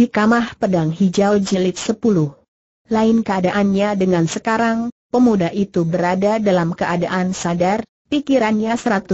Hikamah Pedang Hijau Jilid 10 Lain keadaannya dengan sekarang, pemuda itu berada dalam keadaan sadar, pikirannya 100%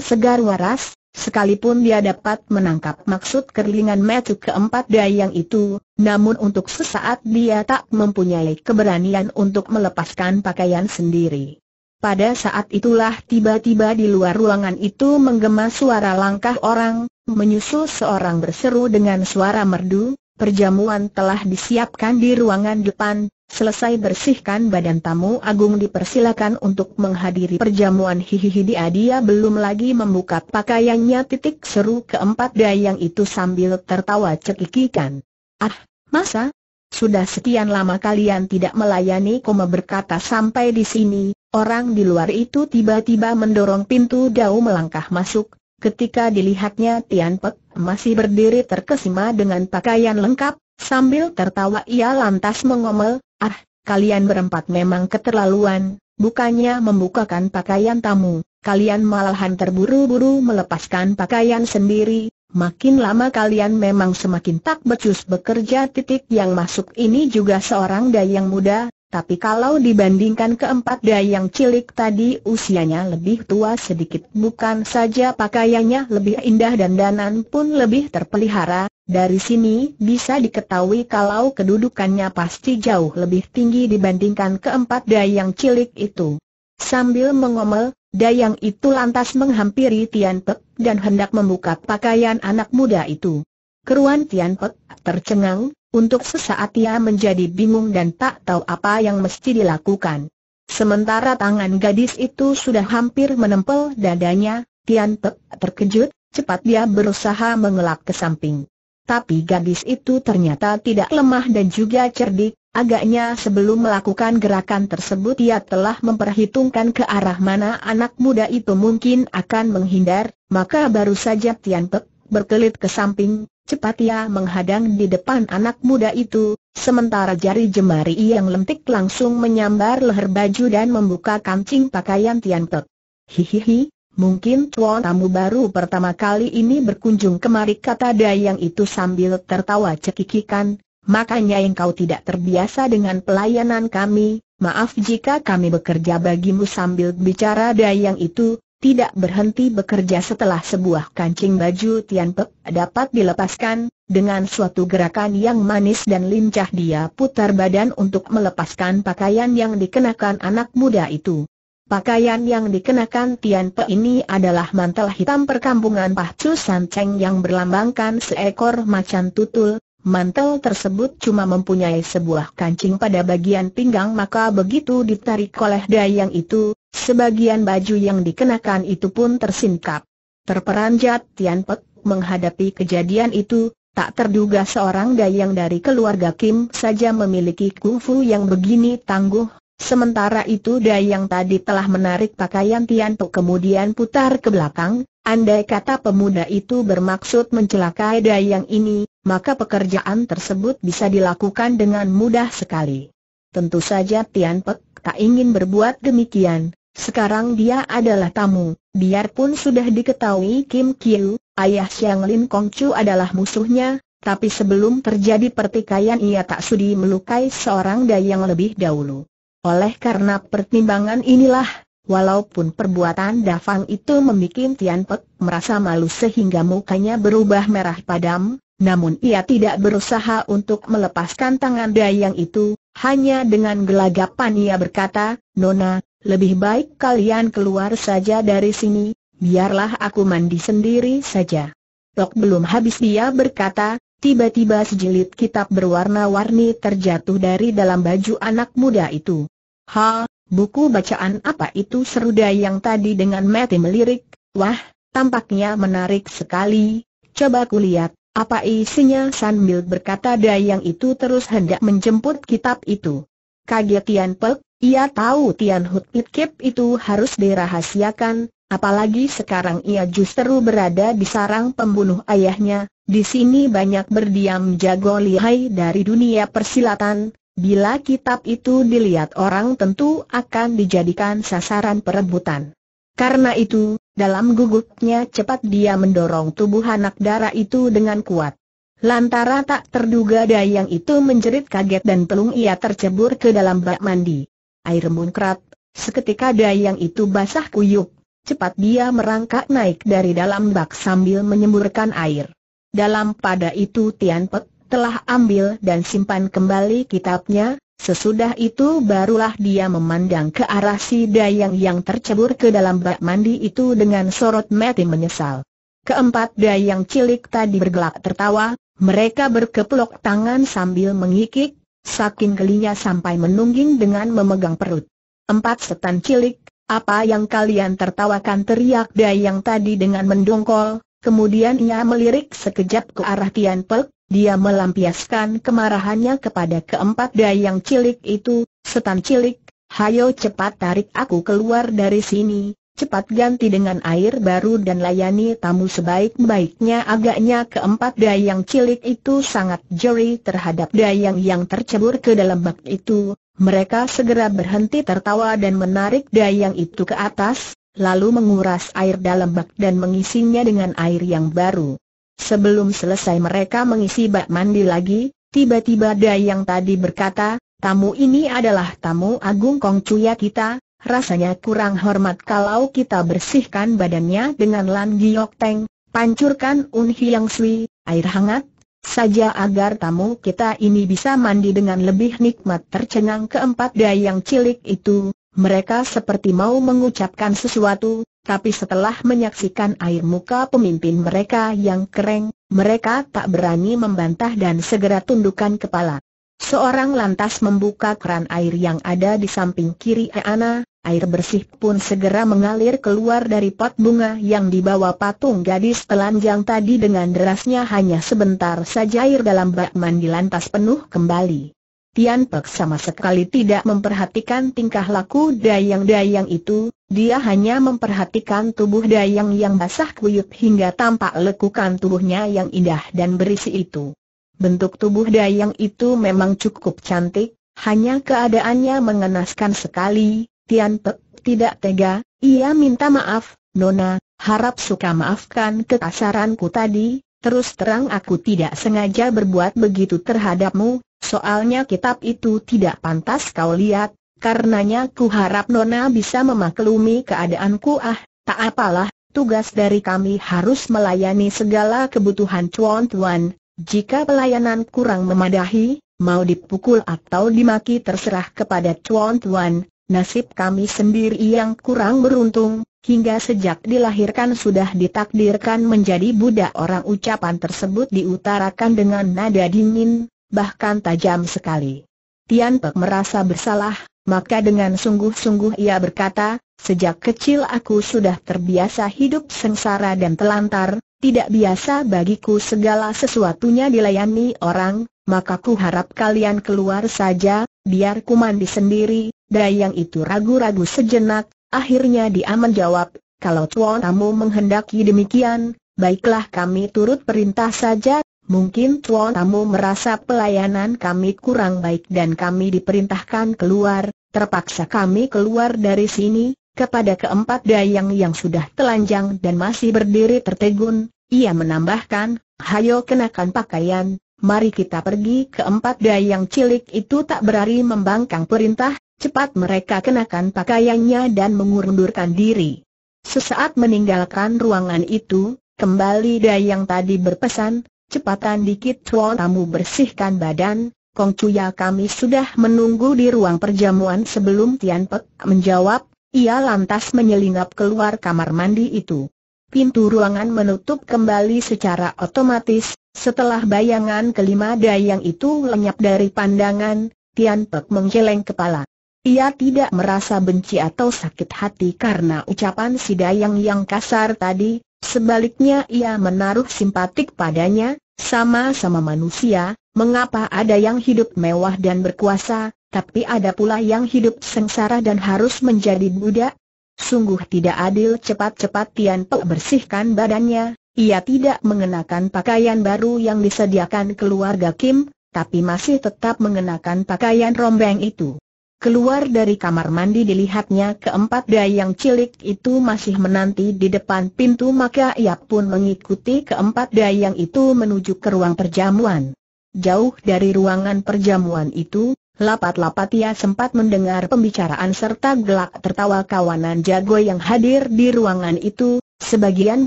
segar waras, Sekalipun dia dapat menangkap maksud kerlingan metu keempat dayang itu, namun untuk sesaat dia tak mempunyai keberanian untuk melepaskan pakaian sendiri. Pada saat itulah tiba-tiba di luar ruangan itu menggema suara langkah orang, menyusul seorang berseru dengan suara merdu, perjamuan telah disiapkan di ruangan depan, selesai bersihkan badan tamu agung dipersilakan untuk menghadiri perjamuan hihihi dia dia belum lagi membuka pakaiannya titik seru keempat dayang itu sambil tertawa cekikikan. Ah, masa? Sudah sekian lama kalian tidak melayani koma berkata sampai di sini, Orang di luar itu tiba-tiba mendorong pintu Dao melangkah masuk, ketika dilihatnya Tian Pek masih berdiri terkesima dengan pakaian lengkap, sambil tertawa ia lantas mengomel, ah, kalian berempat memang keterlaluan, bukannya membukakan pakaian tamu, kalian malahan terburu-buru melepaskan pakaian sendiri, Makin lama kalian memang semakin tak becus bekerja titik yang masuk ini juga seorang dayang muda, tapi kalau dibandingkan keempat dayang cilik tadi usianya lebih tua sedikit Bukan saja pakaiannya lebih indah dan danan pun lebih terpelihara Dari sini bisa diketahui kalau kedudukannya pasti jauh lebih tinggi dibandingkan keempat dayang cilik itu Sambil mengomel, dayang itu lantas menghampiri Tian Pek dan hendak membuka pakaian anak muda itu Keruan Tian Pek tercengang untuk sesaat ia menjadi bingung dan tak tahu apa yang mesti dilakukan. Sementara tangan gadis itu sudah hampir menempel dadanya, Tian Te terkejut, cepat dia berusaha mengelak ke samping. Tapi gadis itu ternyata tidak lemah dan juga cerdik, agaknya sebelum melakukan gerakan tersebut ia telah memperhitungkan ke arah mana anak muda itu mungkin akan menghindar, maka baru saja Tian Pek berkelit ke samping, cepat ia menghadang di depan anak muda itu, sementara jari jemari yang lentik langsung menyambar leher baju dan membuka kancing pakaian Tian Pek. Hihihi, Mungkin tuan tamu baru pertama kali ini berkunjung kemari kata Dayang itu sambil tertawa cekikikan, makanya engkau tidak terbiasa dengan pelayanan kami, maaf jika kami bekerja bagimu sambil bicara Dayang itu, tidak berhenti bekerja setelah sebuah kancing baju Tian Pek dapat dilepaskan, dengan suatu gerakan yang manis dan lincah dia putar badan untuk melepaskan pakaian yang dikenakan anak muda itu. Pakaian yang dikenakan Tian Pe ini adalah mantel hitam perkampungan Pahcu Cheng yang berlambangkan seekor macan tutul. Mantel tersebut cuma mempunyai sebuah kancing pada bagian pinggang maka begitu ditarik oleh dayang itu, Sebagian baju yang dikenakan itu pun tersingkap. Terperanjat Tian Pek menghadapi kejadian itu, tak terduga seorang dayang dari keluarga Kim saja memiliki kungfu yang begini tangguh. Sementara itu dayang tadi telah menarik pakaian Tian Pek kemudian putar ke belakang, andai kata pemuda itu bermaksud mencelakai dayang ini, maka pekerjaan tersebut bisa dilakukan dengan mudah sekali. Tentu saja Tian Pek tak ingin berbuat demikian, sekarang dia adalah tamu, biarpun sudah diketahui Kim Kiu, ayah Xiang Lin Kong Chu adalah musuhnya, tapi sebelum terjadi pertikaian ia tak sudi melukai seorang dayang lebih dahulu. Oleh karena pertimbangan inilah, walaupun perbuatan Dafang itu membuat Tian Pek merasa malu sehingga mukanya berubah merah padam, namun ia tidak berusaha untuk melepaskan tangan dayang itu, hanya dengan gelagapan ia berkata, Nona, lebih baik kalian keluar saja dari sini, biarlah aku mandi sendiri saja. Tok belum habis dia berkata, tiba-tiba sejilid kitab berwarna-warni terjatuh dari dalam baju anak muda itu. Ha, buku bacaan apa itu seru yang tadi dengan mati melirik, wah, tampaknya menarik sekali, coba kulihat. Apa isinya sambil berkata dayang itu terus hendak menjemput kitab itu. Kagetian Tian Pek, ia tahu Tian Hut Pit Kip itu harus dirahasiakan, apalagi sekarang ia justru berada di sarang pembunuh ayahnya, di sini banyak berdiam jago lihai dari dunia persilatan, bila kitab itu dilihat orang tentu akan dijadikan sasaran perebutan. Karena itu, dalam gugupnya cepat dia mendorong tubuh anak darah itu dengan kuat. Lantara tak terduga dayang itu menjerit kaget dan pelung ia tercebur ke dalam bak mandi air muncrat. seketika dayang itu basah kuyup, cepat dia merangkak naik dari dalam bak sambil menyemburkan air. Dalam pada itu Tian Pek telah ambil dan simpan kembali kitabnya, sesudah itu barulah dia memandang ke arah si dayang yang tercebur ke dalam bak mandi itu dengan sorot mati menyesal. Keempat dayang cilik tadi bergelak tertawa, mereka berkeplok tangan sambil mengikik, saking gelinya sampai menungging dengan memegang perut. Empat setan cilik, apa yang kalian tertawakan teriak Dayang tadi dengan mendongkol, kemudian ia melirik sekejap ke arah Tian Pek, dia melampiaskan kemarahannya kepada keempat Dayang cilik itu, setan cilik, hayo cepat tarik aku keluar dari sini, cepat ganti dengan air baru dan layani tamu sebaik-baiknya agaknya keempat dayang cilik itu sangat jeri terhadap dayang yang tercebur ke dalam bak itu, mereka segera berhenti tertawa dan menarik dayang itu ke atas, lalu menguras air dalam bak dan mengisinya dengan air yang baru. Sebelum selesai mereka mengisi bak mandi lagi, tiba-tiba dayang tadi berkata, tamu ini adalah tamu agung Kongcuya kita, rasanya kurang hormat kalau kita bersihkan badannya dengan Lan Giok Teng, pancurkan Un Hiang Sui, air hangat, saja agar tamu kita ini bisa mandi dengan lebih nikmat tercengang keempat dayang cilik itu, mereka seperti mau mengucapkan sesuatu, tapi setelah menyaksikan air muka pemimpin mereka yang kering, mereka tak berani membantah dan segera tundukkan kepala. Seorang lantas membuka keran air yang ada di samping kiri Eana, air bersih pun segera mengalir keluar dari pot bunga yang dibawa patung gadis telanjang tadi dengan derasnya hanya sebentar saja air dalam bak mandi lantas penuh kembali. Tian Pek sama sekali tidak memperhatikan tingkah laku dayang-dayang itu, dia hanya memperhatikan tubuh dayang yang basah kuyup hingga tampak lekukan tubuhnya yang indah dan berisi itu. Bentuk tubuh Dayang itu memang cukup cantik, hanya keadaannya mengenaskan sekali, Tian Pek tidak tega, ia minta maaf, Nona, harap suka maafkan kekasaranku tadi, terus terang aku tidak sengaja berbuat begitu terhadapmu, soalnya kitab itu tidak pantas kau lihat, karenanya ku harap Nona bisa memaklumi keadaanku ah, tak apalah, tugas dari kami harus melayani segala kebutuhan cuan tuan, jika pelayanan kurang memadahi, mau dipukul atau dimaki terserah kepada Chuan Tuan, nasib kami sendiri yang kurang beruntung, hingga sejak dilahirkan sudah ditakdirkan menjadi budak orang ucapan tersebut diutarakan dengan nada dingin, bahkan tajam sekali. Tian Pek merasa bersalah, maka dengan sungguh-sungguh ia berkata, sejak kecil aku sudah terbiasa hidup sengsara dan telantar, tidak biasa bagiku segala sesuatunya dilayani orang, maka ku harap kalian keluar saja, biar ku mandi sendiri. Dayang itu ragu-ragu sejenak, akhirnya dia menjawab, kalau tuan tamu menghendaki demikian, baiklah kami turut perintah saja, Mungkin tuan tamu merasa pelayanan kami kurang baik dan kami diperintahkan keluar, terpaksa kami keluar dari sini, kepada keempat dayang yang sudah telanjang dan masih berdiri tertegun, ia menambahkan, hayo kenakan pakaian, mari kita pergi ke empat dayang cilik itu tak berani membangkang perintah, cepat mereka kenakan pakaiannya dan mengundurkan diri. Sesaat meninggalkan ruangan itu, kembali dayang tadi berpesan, cepatan dikit tuan tamu bersihkan badan, Kongcuya kami sudah menunggu di ruang perjamuan sebelum Tian Pek menjawab, ia lantas menyelinap keluar kamar mandi itu pintu ruangan menutup kembali secara otomatis, setelah bayangan kelima dayang itu lenyap dari pandangan, Tian Pek menggeleng kepala. Ia tidak merasa benci atau sakit hati karena ucapan si dayang yang kasar tadi, sebaliknya ia menaruh simpatik padanya, sama-sama manusia, mengapa ada yang hidup mewah dan berkuasa, tapi ada pula yang hidup sengsara dan harus menjadi budak, Sungguh tidak adil cepat-cepat Tian Pe bersihkan badannya, ia tidak mengenakan pakaian baru yang disediakan keluarga Kim, tapi masih tetap mengenakan pakaian rombeng itu. Keluar dari kamar mandi dilihatnya keempat dayang cilik itu masih menanti di depan pintu maka ia pun mengikuti keempat dayang itu menuju ke ruang perjamuan. Jauh dari ruangan perjamuan itu, Lapat-lapat ia sempat mendengar pembicaraan serta gelak tertawa kawanan jago yang hadir di ruangan itu, sebagian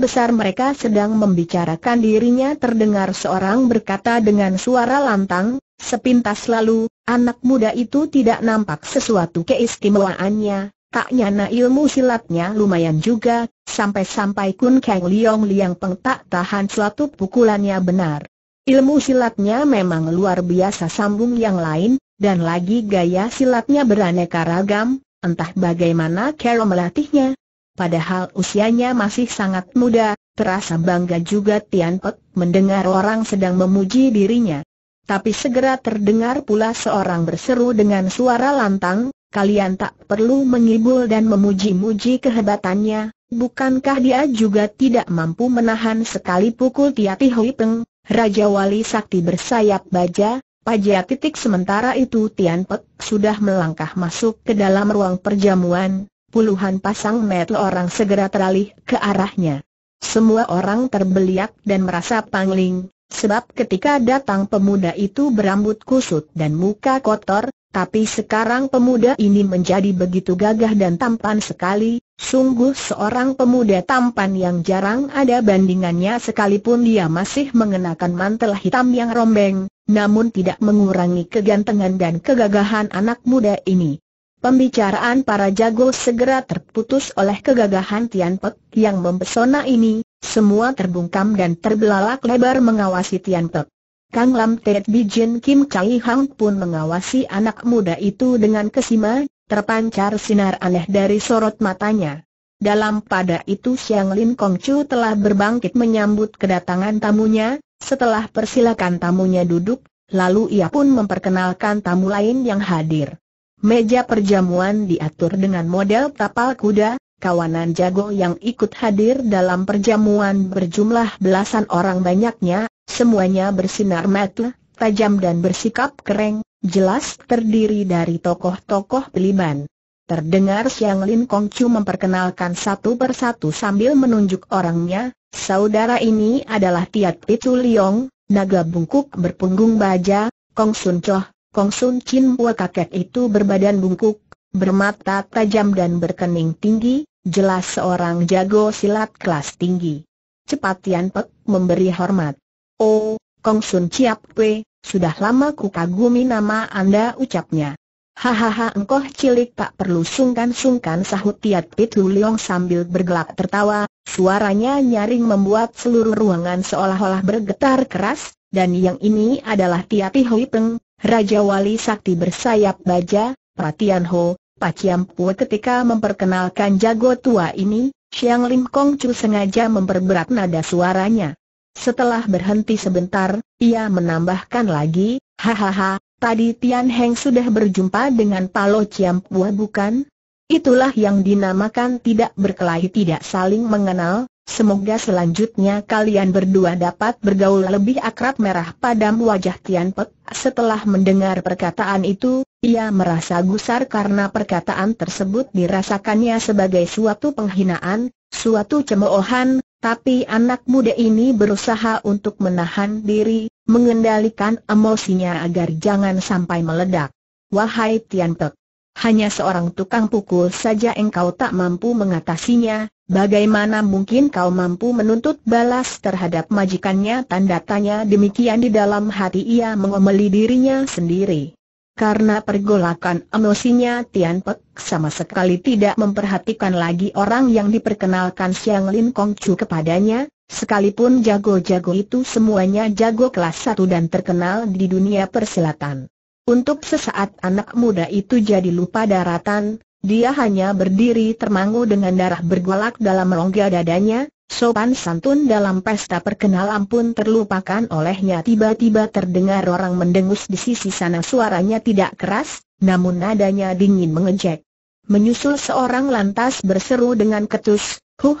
besar mereka sedang membicarakan dirinya terdengar seorang berkata dengan suara lantang, sepintas lalu, anak muda itu tidak nampak sesuatu keistimewaannya, tak nyana ilmu silatnya lumayan juga, sampai-sampai Kun Kang Liong Liang Peng tak tahan suatu pukulannya benar. Ilmu silatnya memang luar biasa sambung yang lain, dan lagi gaya silatnya beraneka ragam, entah bagaimana Carol melatihnya. Padahal usianya masih sangat muda, terasa bangga juga Tian Pek mendengar orang sedang memuji dirinya. Tapi segera terdengar pula seorang berseru dengan suara lantang, kalian tak perlu mengibul dan memuji-muji kehebatannya, bukankah dia juga tidak mampu menahan sekali pukul Tiati Hui Peng, Raja Wali Sakti bersayap baja, Pajak titik sementara itu Tian Pek sudah melangkah masuk ke dalam ruang perjamuan, puluhan pasang mata orang segera teralih ke arahnya. Semua orang terbeliak dan merasa pangling, sebab ketika datang pemuda itu berambut kusut dan muka kotor, tapi sekarang pemuda ini menjadi begitu gagah dan tampan sekali, sungguh seorang pemuda tampan yang jarang ada bandingannya sekalipun dia masih mengenakan mantel hitam yang rombeng, namun tidak mengurangi kegantengan dan kegagahan anak muda ini. Pembicaraan para jago segera terputus oleh kegagahan Tian Pek yang mempesona ini, semua terbungkam dan terbelalak lebar mengawasi Tian Pek. Kang Lam Tet Bijin Kim Chai Hang pun mengawasi anak muda itu dengan kesima, terpancar sinar aneh dari sorot matanya. Dalam pada itu Siang Lin Kong Chu telah berbangkit menyambut kedatangan tamunya, setelah persilakan tamunya duduk, lalu ia pun memperkenalkan tamu lain yang hadir. Meja perjamuan diatur dengan model tapal kuda, kawanan jago yang ikut hadir dalam perjamuan berjumlah belasan orang banyaknya, Semuanya bersinar mata, tajam dan bersikap keren, jelas terdiri dari tokoh-tokoh Peliban. Terdengar siang Lin Kong Chu memperkenalkan satu persatu sambil menunjuk orangnya, saudara ini adalah Tiat Pitu Liong, naga bungkuk berpunggung baja, Kong Sun Choh, Kong Sun Chin Pua kakek itu berbadan bungkuk, bermata tajam dan berkening tinggi, jelas seorang jago silat kelas tinggi. Cepat Tian Pek memberi hormat. Oh, Kong Sun Chiap Kwe, sudah lama ku kagumi nama Anda ucapnya. Hahaha engkau cilik tak perlu sungkan-sungkan sahut Tiat Pitu Leong sambil bergelak tertawa, suaranya nyaring membuat seluruh ruangan seolah-olah bergetar keras, dan yang ini adalah Tiat Hui Peng, Raja Wali Sakti bersayap baja, perhatian Ho, Ciam Pue ketika memperkenalkan jago tua ini, Siang Lim Kong Chu sengaja memperberat nada suaranya. Setelah berhenti sebentar, ia menambahkan lagi, hahaha, tadi Tian Heng sudah berjumpa dengan Palo Ciam Pua bukan? Itulah yang dinamakan tidak berkelahi tidak saling mengenal, semoga selanjutnya kalian berdua dapat bergaul lebih akrab merah padam wajah Tian Pek. Setelah mendengar perkataan itu, ia merasa gusar karena perkataan tersebut dirasakannya sebagai suatu penghinaan, suatu cemoohan, tapi anak muda ini berusaha untuk menahan diri, mengendalikan emosinya agar jangan sampai meledak. Wahai Tian Pek, hanya seorang tukang pukul saja engkau tak mampu mengatasinya, bagaimana mungkin kau mampu menuntut balas terhadap majikannya? Tanda tanya demikian di dalam hati ia mengomeli dirinya sendiri. Karena pergolakan emosinya Tian Pek sama sekali tidak memperhatikan lagi orang yang diperkenalkan Siang Lin Kong Chu kepadanya, sekalipun jago-jago itu semuanya jago kelas 1 dan terkenal di dunia persilatan. Untuk sesaat anak muda itu jadi lupa daratan, dia hanya berdiri termangu dengan darah bergolak dalam rongga dadanya, Sopan santun dalam pesta perkenal ampun terlupakan olehnya tiba-tiba terdengar orang mendengus di sisi sana suaranya tidak keras, namun nadanya dingin mengejek. Menyusul seorang lantas berseru dengan ketus, huh,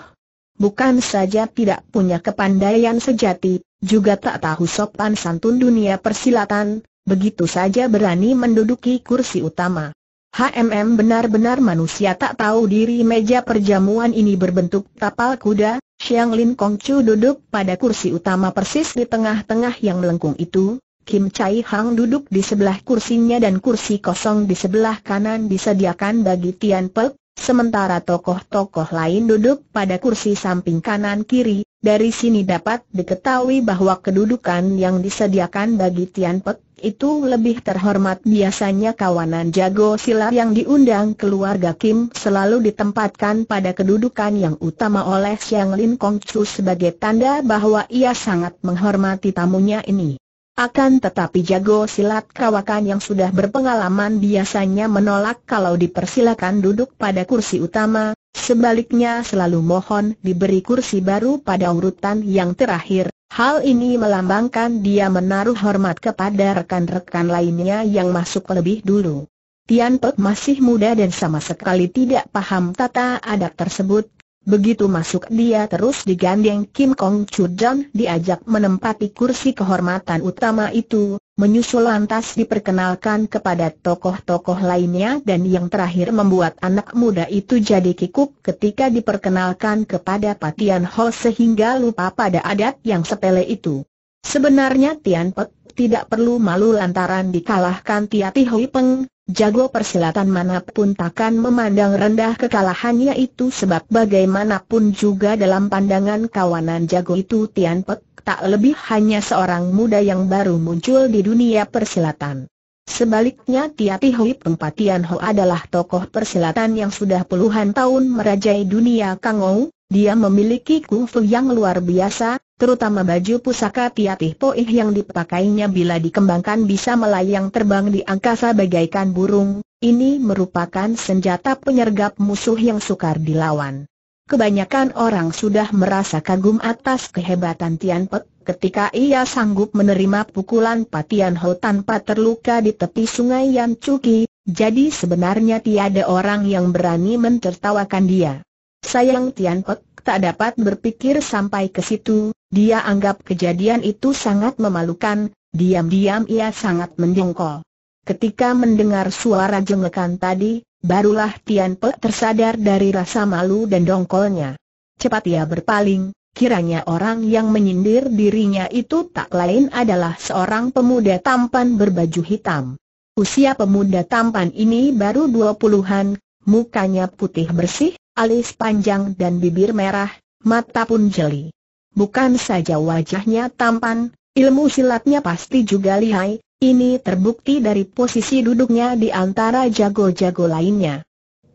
bukan saja tidak punya kepandaian sejati, juga tak tahu sopan santun dunia persilatan, begitu saja berani menduduki kursi utama. HMM benar-benar manusia tak tahu diri meja perjamuan ini berbentuk tapal kuda, Xiang Lin Kong Chu duduk pada kursi utama persis di tengah-tengah yang melengkung itu, Kim Chai Hang duduk di sebelah kursinya dan kursi kosong di sebelah kanan disediakan bagi Tian Pek, Sementara tokoh-tokoh lain duduk pada kursi samping kanan kiri, dari sini dapat diketahui bahwa kedudukan yang disediakan bagi Tian Pek itu lebih terhormat biasanya kawanan jago silat yang diundang keluarga Kim selalu ditempatkan pada kedudukan yang utama oleh Xiang Lin Kong Chu sebagai tanda bahwa ia sangat menghormati tamunya ini. Akan tetapi jago silat kawakan yang sudah berpengalaman biasanya menolak kalau dipersilakan duduk pada kursi utama, sebaliknya selalu mohon diberi kursi baru pada urutan yang terakhir. Hal ini melambangkan dia menaruh hormat kepada rekan-rekan lainnya yang masuk lebih dulu. Tian Pek masih muda dan sama sekali tidak paham tata adat tersebut, Begitu masuk dia terus digandeng Kim Kong Chu dan diajak menempati kursi kehormatan utama itu, menyusul lantas diperkenalkan kepada tokoh-tokoh lainnya dan yang terakhir membuat anak muda itu jadi kikuk ketika diperkenalkan kepada Patian Ho sehingga lupa pada adat yang sepele itu. Sebenarnya Tian Pek tidak perlu malu lantaran dikalahkan Tia Ti Hui Peng, jago persilatan manapun takkan memandang rendah kekalahannya itu sebab bagaimanapun juga dalam pandangan kawanan jago itu Tian Pek tak lebih hanya seorang muda yang baru muncul di dunia persilatan. Sebaliknya Tiati Hui Tian Ho adalah tokoh persilatan yang sudah puluhan tahun merajai dunia Kangou, dia memiliki kungfu yang luar biasa, terutama baju pusaka Tiatih Poih yang dipakainya bila dikembangkan bisa melayang terbang di angkasa bagaikan burung, ini merupakan senjata penyergap musuh yang sukar dilawan. Kebanyakan orang sudah merasa kagum atas kehebatan Tian Pek ketika ia sanggup menerima pukulan Patian Ho tanpa terluka di tepi sungai Yan Cuki, jadi sebenarnya tiada orang yang berani mentertawakan dia. Sayang Tian Pek, tak dapat berpikir sampai ke situ, dia anggap kejadian itu sangat memalukan, diam-diam ia sangat mendengkol. Ketika mendengar suara jengekan tadi, barulah Tian Pe tersadar dari rasa malu dan dongkolnya. Cepat ia berpaling, kiranya orang yang menyindir dirinya itu tak lain adalah seorang pemuda tampan berbaju hitam. Usia pemuda tampan ini baru dua puluhan, mukanya putih bersih, alis panjang dan bibir merah, mata pun jeli. Bukan saja wajahnya tampan, ilmu silatnya pasti juga lihai, ini terbukti dari posisi duduknya di antara jago-jago lainnya.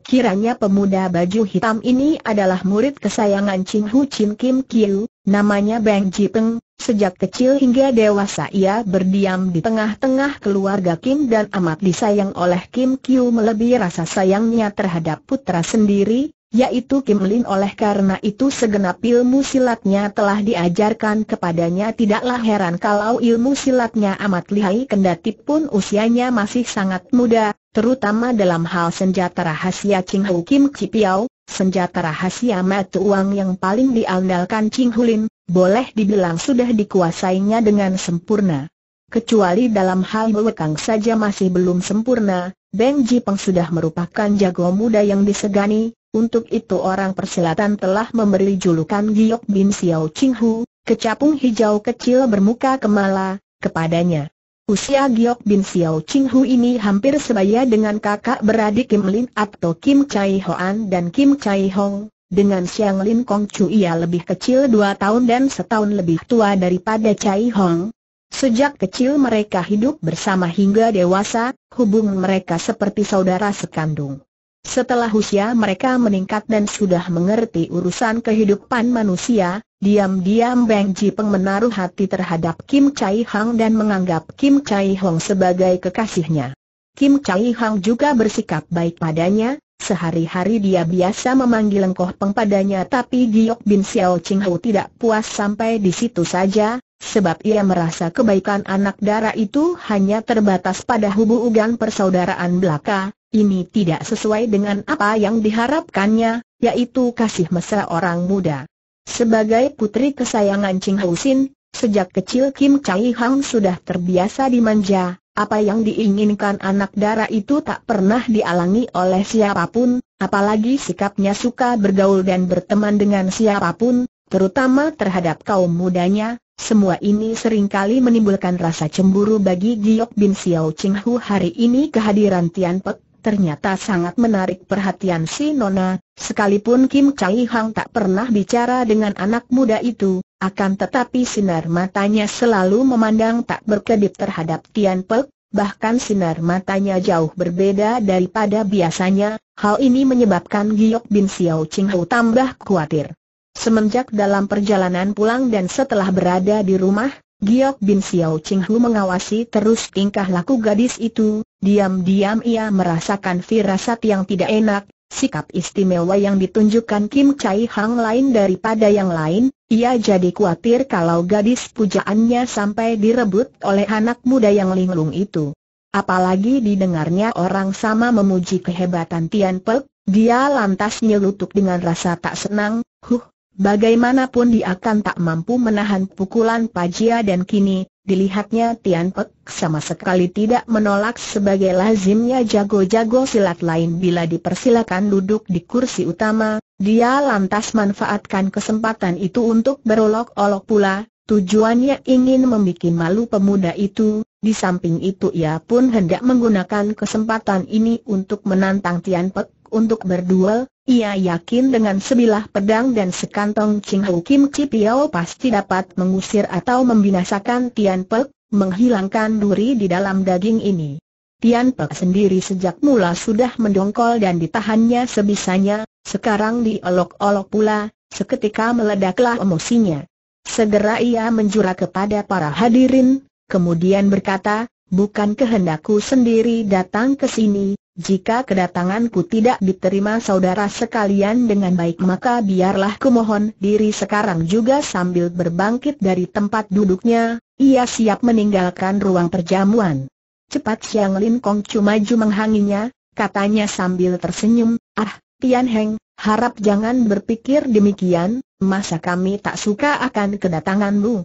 Kiranya pemuda baju hitam ini adalah murid kesayangan Ching Hu Chin Kim Kiu, namanya Beng Ji Peng, sejak kecil hingga dewasa ia berdiam di tengah-tengah keluarga Kim dan amat disayang oleh Kim Kiu melebihi rasa sayangnya terhadap putra sendiri, yaitu Kim Lin oleh karena itu segenap ilmu silatnya telah diajarkan kepadanya tidaklah heran kalau ilmu silatnya amat lihai kendati pun usianya masih sangat muda, terutama dalam hal senjata rahasia Ching Hu Kim Cipiao, senjata rahasia mata Wang yang paling diandalkan Ching Hu Lin, boleh dibilang sudah dikuasainya dengan sempurna. Kecuali dalam hal mewekang saja masih belum sempurna, Beng Ji Peng sudah merupakan jago muda yang disegani, untuk itu orang persilatan telah memberi julukan Giok Bin Xiao Ching Hu, kecapung hijau kecil bermuka kemala, kepadanya. Usia Giok Bin Xiao Ching Hu ini hampir sebaya dengan kakak beradik Kim Lin atau Kim Chai Hoan dan Kim Chai Hong. Dengan Xiang Lin Kong Chu ia lebih kecil dua tahun dan setahun lebih tua daripada Chai Hong. Sejak kecil mereka hidup bersama hingga dewasa, hubungan mereka seperti saudara sekandung. Setelah usia mereka meningkat dan sudah mengerti urusan kehidupan manusia, diam-diam Beng Ji Peng menaruh hati terhadap Kim Chai Hang dan menganggap Kim Chai Hong sebagai kekasihnya. Kim Chai Hang juga bersikap baik padanya, sehari-hari dia biasa memanggil Engkoh Peng padanya tapi Giok Bin Xiao Ching Hou tidak puas sampai di situ saja, sebab ia merasa kebaikan anak darah itu hanya terbatas pada hubungan persaudaraan belaka, ini tidak sesuai dengan apa yang diharapkannya, yaitu kasih mesra orang muda. Sebagai putri kesayangan Ching Sin, sejak kecil Kim Chai Hang sudah terbiasa dimanja, apa yang diinginkan anak dara itu tak pernah dialangi oleh siapapun, apalagi sikapnya suka bergaul dan berteman dengan siapapun, terutama terhadap kaum mudanya, semua ini seringkali menimbulkan rasa cemburu bagi Giok Bin Xiao Ching Hu hari ini kehadiran Tian Pek ternyata sangat menarik perhatian si Nona, sekalipun Kim Chai Hang tak pernah bicara dengan anak muda itu, akan tetapi sinar matanya selalu memandang tak berkedip terhadap Tian Pek, bahkan sinar matanya jauh berbeda daripada biasanya, hal ini menyebabkan Giok Bin Xiao Ching Hou tambah khawatir. Semenjak dalam perjalanan pulang dan setelah berada di rumah, Giok Bin Xiao Ching Hu mengawasi terus tingkah laku gadis itu, diam-diam ia merasakan firasat yang tidak enak, sikap istimewa yang ditunjukkan Kim Chai Hang lain daripada yang lain, ia jadi khawatir kalau gadis pujaannya sampai direbut oleh anak muda yang linglung itu. Apalagi didengarnya orang sama memuji kehebatan Tian Pek, dia lantas nyelutuk dengan rasa tak senang, huh, Bagaimanapun dia akan tak mampu menahan pukulan Pajia dan kini, dilihatnya Tian Pek sama sekali tidak menolak sebagai lazimnya jago-jago silat lain bila dipersilakan duduk di kursi utama, dia lantas manfaatkan kesempatan itu untuk berolok-olok pula, tujuannya ingin membuat malu pemuda itu, di samping itu ia pun hendak menggunakan kesempatan ini untuk menantang Tian Pek untuk berduel, ia yakin dengan sebilah pedang dan sekantong Ching Hu Kim Chi Piao pasti dapat mengusir atau membinasakan Tian Pek, menghilangkan duri di dalam daging ini. Tian Pek sendiri sejak mula sudah mendongkol dan ditahannya sebisanya, sekarang diolok-olok pula, seketika meledaklah emosinya. Segera ia menjura kepada para hadirin, kemudian berkata, bukan kehendakku sendiri datang ke sini, jika kedatanganku tidak diterima saudara sekalian dengan baik maka biarlah kumohon diri sekarang juga sambil berbangkit dari tempat duduknya, ia siap meninggalkan ruang perjamuan. Cepat siang Lin Kong maju menghanginya, katanya sambil tersenyum, ah, Tian Heng, harap jangan berpikir demikian, masa kami tak suka akan kedatanganmu.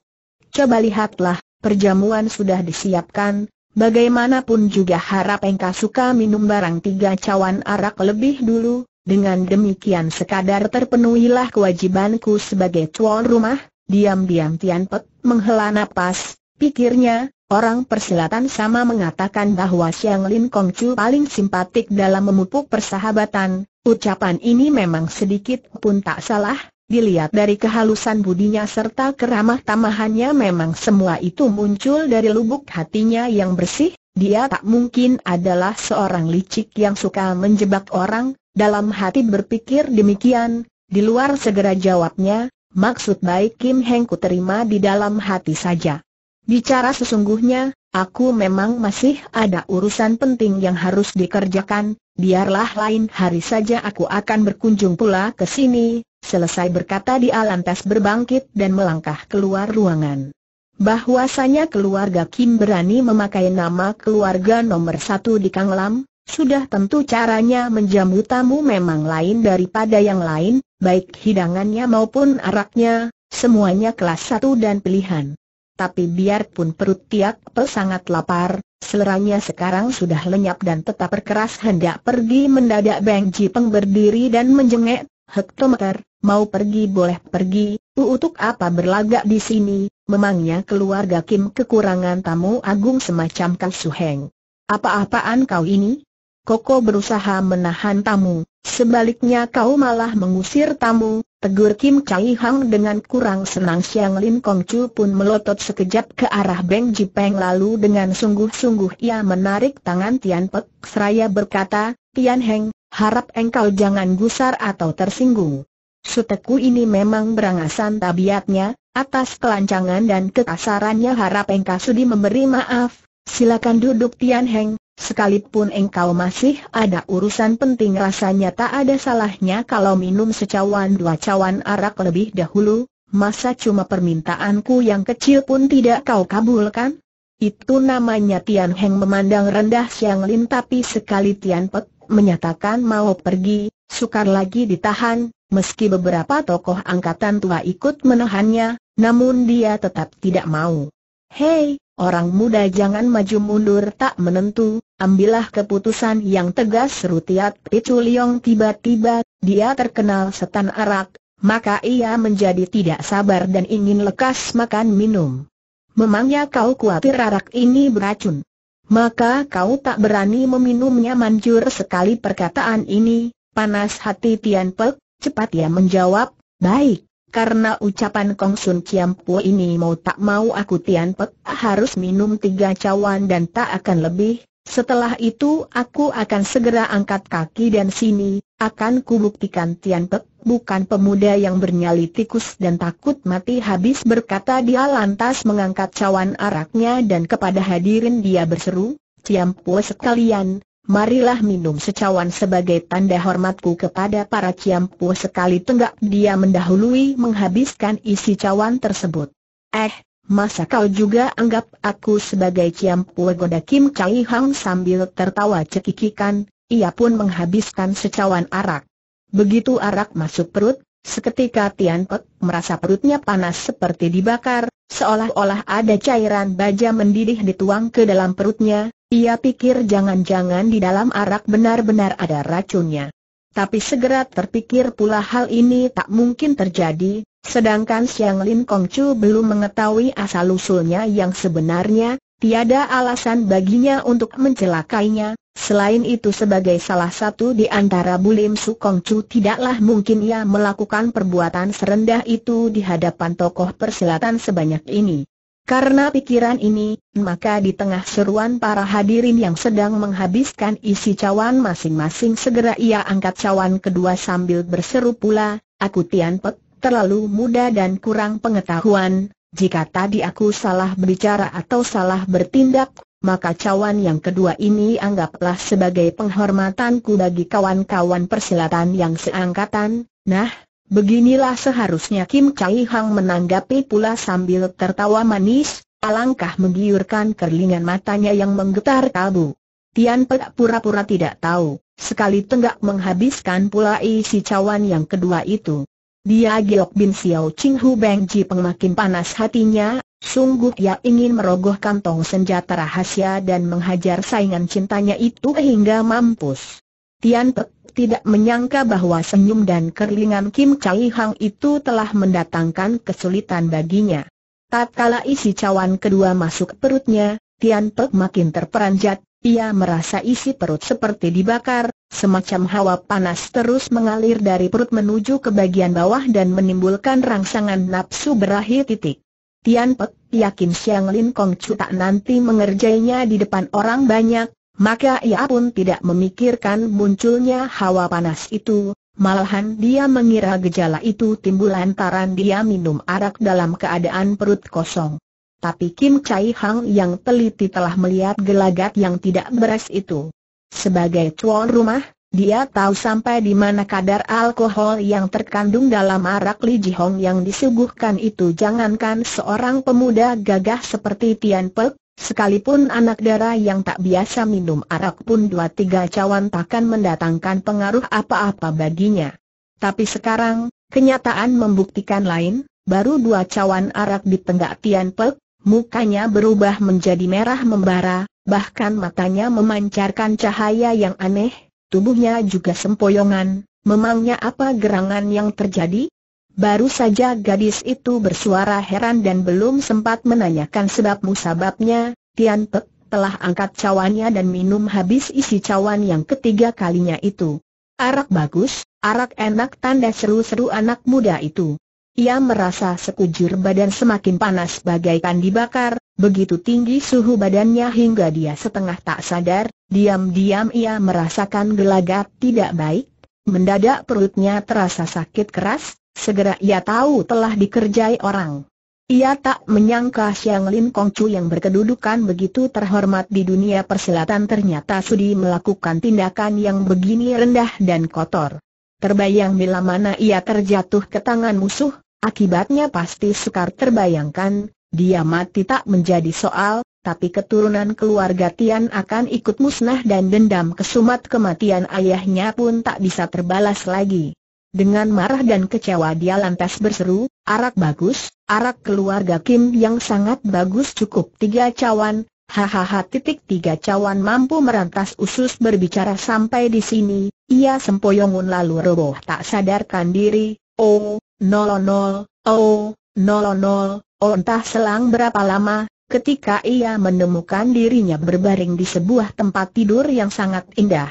Coba lihatlah, perjamuan sudah disiapkan, Bagaimanapun juga harap engkau suka minum barang tiga cawan arak lebih dulu, dengan demikian sekadar terpenuhilah kewajibanku sebagai tuan rumah, diam-diam Tian Pek menghela nafas. pikirnya, orang persilatan sama mengatakan bahwa Xiang Lin Kong Chu paling simpatik dalam memupuk persahabatan, ucapan ini memang sedikit pun tak salah, Dilihat dari kehalusan budinya serta keramah tamahannya memang semua itu muncul dari lubuk hatinya yang bersih, dia tak mungkin adalah seorang licik yang suka menjebak orang, dalam hati berpikir demikian, di luar segera jawabnya, maksud baik Kim Heng ku terima di dalam hati saja. Bicara sesungguhnya, aku memang masih ada urusan penting yang harus dikerjakan, biarlah lain hari saja aku akan berkunjung pula ke sini, Selesai berkata dia lantas berbangkit dan melangkah keluar ruangan. Bahwasanya keluarga Kim berani memakai nama keluarga nomor satu di Kang Lam, sudah tentu caranya menjamu tamu memang lain daripada yang lain, baik hidangannya maupun araknya, semuanya kelas satu dan pilihan. Tapi biarpun perut Tiak pel sangat lapar, seleranya sekarang sudah lenyap dan tetap berkeras hendak pergi mendadak Beng Jipeng berdiri dan menjengek, hektometer, mau pergi boleh pergi, untuk apa berlagak di sini, memangnya keluarga Kim kekurangan tamu agung semacam Kang Suheng. Apa-apaan kau ini? Koko berusaha menahan tamu, sebaliknya kau malah mengusir tamu, tegur Kim Chai Hang dengan kurang senang Siang Lin Kong Chu pun melotot sekejap ke arah Beng Ji Peng lalu dengan sungguh-sungguh ia menarik tangan Tian Pek seraya berkata, Tian Heng, Harap engkau jangan gusar atau tersinggung. Suteku ini memang berangasan tabiatnya, atas kelancangan dan kekasarannya harap engkau sudi memberi maaf. Silakan duduk Tian Heng, sekalipun engkau masih ada urusan penting rasanya tak ada salahnya kalau minum secawan dua cawan arak lebih dahulu, Masa cuma permintaanku yang kecil pun tidak kau kabulkan? Itu namanya Tian Heng memandang rendah Xiang Lin tapi sekali Tian Pek menyatakan mau pergi, sukar lagi ditahan, meski beberapa tokoh angkatan tua ikut menahannya, namun dia tetap tidak mau. Hei, orang muda jangan maju mundur tak menentu, ambillah keputusan yang tegas seru Tiat Piculiong tiba-tiba, dia terkenal setan arak, maka ia menjadi tidak sabar dan ingin lekas makan minum. Memangnya kau khawatir arak ini beracun? Maka kau tak berani meminumnya manjur sekali perkataan ini, panas hati Tian Pek, cepat ia menjawab, baik, karena ucapan Kong Sun Kiam Pu ini mau tak mau aku Tian Pek harus minum tiga cawan dan tak akan lebih, setelah itu aku akan segera angkat kaki dan sini, akan kubuktikan Tian Pek, bukan pemuda yang bernyali tikus dan takut mati habis berkata dia lantas mengangkat cawan araknya dan kepada hadirin dia berseru, Tian Pue sekalian, marilah minum secawan sebagai tanda hormatku kepada para ciampu sekali tenggak dia mendahului menghabiskan isi cawan tersebut. Eh, Masa kau juga anggap aku sebagai Ciam goda Kim Chai Hang sambil tertawa cekikikan, ia pun menghabiskan secawan arak. Begitu arak masuk perut, seketika Tian Pek merasa perutnya panas seperti dibakar, seolah-olah ada cairan baja mendidih dituang ke dalam perutnya, ia pikir jangan-jangan di dalam arak benar-benar ada racunnya. Tapi segera terpikir pula hal ini tak mungkin terjadi, Sedangkan siang Lin Kong Chu belum mengetahui asal-usulnya yang sebenarnya, tiada alasan baginya untuk mencelakainya, selain itu sebagai salah satu di antara Bulim Su Kong Chu tidaklah mungkin ia melakukan perbuatan serendah itu di hadapan tokoh persilatan sebanyak ini. Karena pikiran ini, maka di tengah seruan para hadirin yang sedang menghabiskan isi cawan masing-masing segera ia angkat cawan kedua sambil berseru pula, Aku Tian Pek terlalu muda dan kurang pengetahuan, jika tadi aku salah berbicara atau salah bertindak, maka cawan yang kedua ini anggaplah sebagai penghormatanku bagi kawan-kawan persilatan yang seangkatan, nah, beginilah seharusnya Kim Chai Hang menanggapi pula sambil tertawa manis, alangkah menggiurkan kerlingan matanya yang menggetar kabu. Tian Pek pura-pura tidak tahu, sekali tenggak menghabiskan pula isi cawan yang kedua itu. Dia Giok Bin Xiao Ching Hu Beng Ji Peng makin panas hatinya, sungguh ia ingin merogoh kantong senjata rahasia dan menghajar saingan cintanya itu hingga mampus. Tian Pek tidak menyangka bahwa senyum dan kerlingan Kim Chai Hang itu telah mendatangkan kesulitan baginya. Tatkala isi cawan kedua masuk perutnya, Tian Pek makin terperanjat, ia merasa isi perut seperti dibakar, Semacam hawa panas terus mengalir dari perut menuju ke bagian bawah dan menimbulkan rangsangan nafsu berahi titik. Tian Pek yakin Xiang Lin Kong Chu tak nanti mengerjainya di depan orang banyak, maka ia pun tidak memikirkan munculnya hawa panas itu, malahan dia mengira gejala itu timbul lantaran dia minum arak dalam keadaan perut kosong. Tapi Kim Chai Hang yang teliti telah melihat gelagat yang tidak beres itu. Sebagai tuan rumah, dia tahu sampai di mana kadar alkohol yang terkandung dalam arak Li Hong yang disuguhkan itu jangankan seorang pemuda gagah seperti Tian Pek, sekalipun anak darah yang tak biasa minum arak pun dua tiga cawan takkan mendatangkan pengaruh apa-apa baginya. Tapi sekarang, kenyataan membuktikan lain, baru dua cawan arak di tenggak Tian Pek, mukanya berubah menjadi merah membara, bahkan matanya memancarkan cahaya yang aneh, tubuhnya juga sempoyongan, memangnya apa gerangan yang terjadi? Baru saja gadis itu bersuara heran dan belum sempat menanyakan sebab musababnya, Tian Pek telah angkat cawannya dan minum habis isi cawan yang ketiga kalinya itu. Arak bagus, arak enak tanda seru-seru anak muda itu. Ia merasa sekujur badan semakin panas bagaikan dibakar, Begitu tinggi suhu badannya hingga dia setengah tak sadar, diam-diam ia merasakan gelagat tidak baik. Mendadak perutnya terasa sakit keras, segera ia tahu telah dikerjai orang. Ia tak menyangka siang Lin Kongcu yang berkedudukan begitu terhormat di dunia persilatan ternyata sudi melakukan tindakan yang begini rendah dan kotor. Terbayang bila mana ia terjatuh ke tangan musuh, akibatnya pasti sukar terbayangkan, dia mati tak menjadi soal, tapi keturunan keluarga Tian akan ikut musnah dan dendam kesumat kematian ayahnya pun tak bisa terbalas lagi. Dengan marah dan kecewa dia lantas berseru, arak bagus, arak keluarga Kim yang sangat bagus cukup tiga cawan, hahaha titik tiga cawan mampu merantas usus berbicara sampai di sini, ia sempoyongun lalu roboh tak sadarkan diri, oh, nol nol, oh, 00, oh entah selang berapa lama, ketika ia menemukan dirinya berbaring di sebuah tempat tidur yang sangat indah.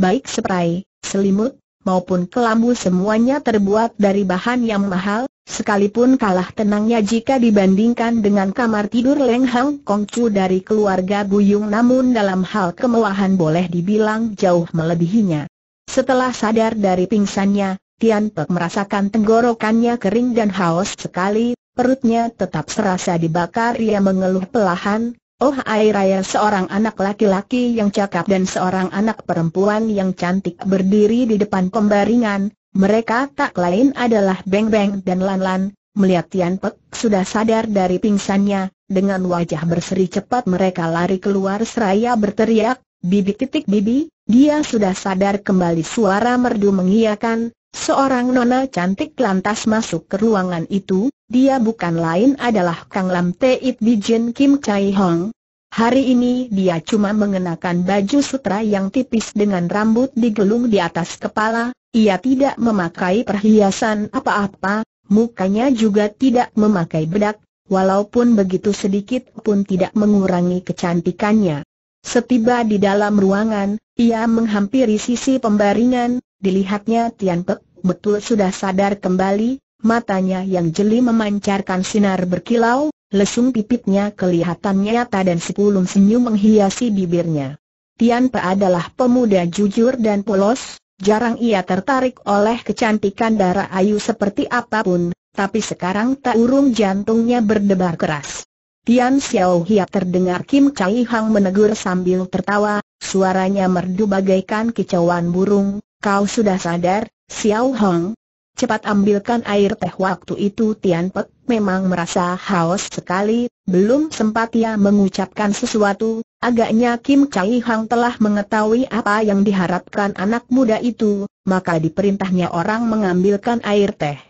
Baik seprai, selimut, maupun kelambu semuanya terbuat dari bahan yang mahal, sekalipun kalah tenangnya jika dibandingkan dengan kamar tidur Leng Hang Kongcu dari keluarga Buyung namun dalam hal kemewahan boleh dibilang jauh melebihinya. Setelah sadar dari pingsannya, Tian Pek merasakan tenggorokannya kering dan haus sekali, perutnya tetap serasa dibakar ia mengeluh pelahan, oh air raya seorang anak laki-laki yang cakap dan seorang anak perempuan yang cantik berdiri di depan pembaringan, mereka tak lain adalah Beng Beng dan Lan Lan, melihat Tian Pek sudah sadar dari pingsannya, dengan wajah berseri cepat mereka lari keluar seraya berteriak, Bibi titik bibi, dia sudah sadar kembali suara merdu mengiakan, Seorang nona cantik lantas masuk ke ruangan itu, dia bukan lain adalah Kang Lam Teit Bijin Kim Chai Hong. Hari ini dia cuma mengenakan baju sutra yang tipis dengan rambut digelung di atas kepala, ia tidak memakai perhiasan apa-apa, mukanya juga tidak memakai bedak, walaupun begitu sedikit pun tidak mengurangi kecantikannya. Setiba di dalam ruangan, ia menghampiri sisi pembaringan, Dilihatnya Tian Pek, betul sudah sadar kembali, matanya yang jeli memancarkan sinar berkilau, lesung pipitnya kelihatan nyata dan sepulung senyum menghiasi bibirnya. Tian Pe adalah pemuda jujur dan polos, jarang ia tertarik oleh kecantikan darah ayu seperti apapun, tapi sekarang tak urung jantungnya berdebar keras. Tian Xiao Hiap terdengar Kim Chai Hang menegur sambil tertawa, suaranya merdu bagaikan kicauan burung, Kau sudah sadar, Xiao Hong? Cepat ambilkan air teh waktu itu Tian Pek memang merasa haus sekali, belum sempat ia mengucapkan sesuatu, agaknya Kim Chai Hang telah mengetahui apa yang diharapkan anak muda itu, maka diperintahnya orang mengambilkan air teh.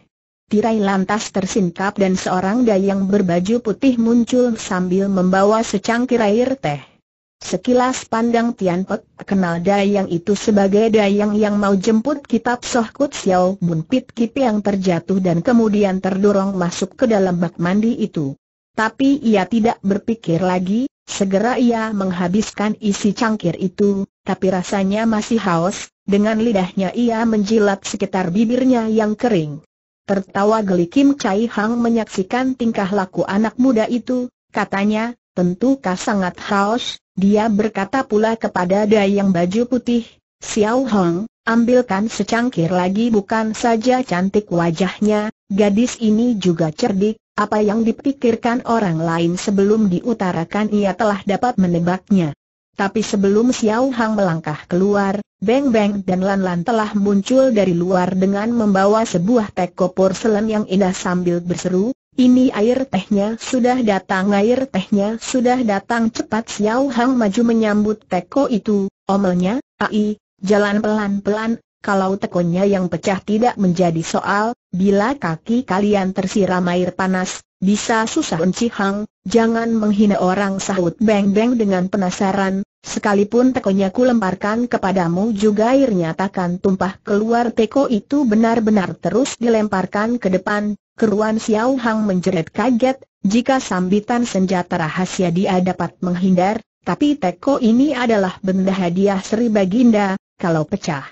Tirai lantas tersingkap dan seorang dayang berbaju putih muncul sambil membawa secangkir air teh. Sekilas pandang Tian Pek, kenal Dayang itu sebagai Dayang yang mau jemput kitab Soh Kut Xiao Bun Pit Kip yang terjatuh dan kemudian terdorong masuk ke dalam bak mandi itu. Tapi ia tidak berpikir lagi, segera ia menghabiskan isi cangkir itu, tapi rasanya masih haus, dengan lidahnya ia menjilat sekitar bibirnya yang kering. Tertawa geli Kim Chai Hang menyaksikan tingkah laku anak muda itu, katanya, tentu kau sangat haus, dia berkata pula kepada Dayang baju putih, Xiao Hong, ambilkan secangkir lagi bukan saja cantik wajahnya, gadis ini juga cerdik, apa yang dipikirkan orang lain sebelum diutarakan ia telah dapat menebaknya. Tapi sebelum Xiao Hang melangkah keluar, Beng Beng dan Lan Lan telah muncul dari luar dengan membawa sebuah teko porselen yang indah sambil berseru, ini air tehnya sudah datang air tehnya sudah datang cepat Xiao Hang maju menyambut teko itu, omelnya, ai, jalan pelan-pelan, kalau tekonya yang pecah tidak menjadi soal, bila kaki kalian tersiram air panas, bisa susah enci Hang, jangan menghina orang sahut Beng Beng dengan penasaran, sekalipun tekonya ku lemparkan kepadamu juga airnya takkan tumpah keluar teko itu benar-benar terus dilemparkan ke depan, Keruan Xiao Hang menjerit kaget, jika sambitan senjata rahasia dia dapat menghindar, tapi teko ini adalah benda hadiah Sri Baginda, kalau pecah.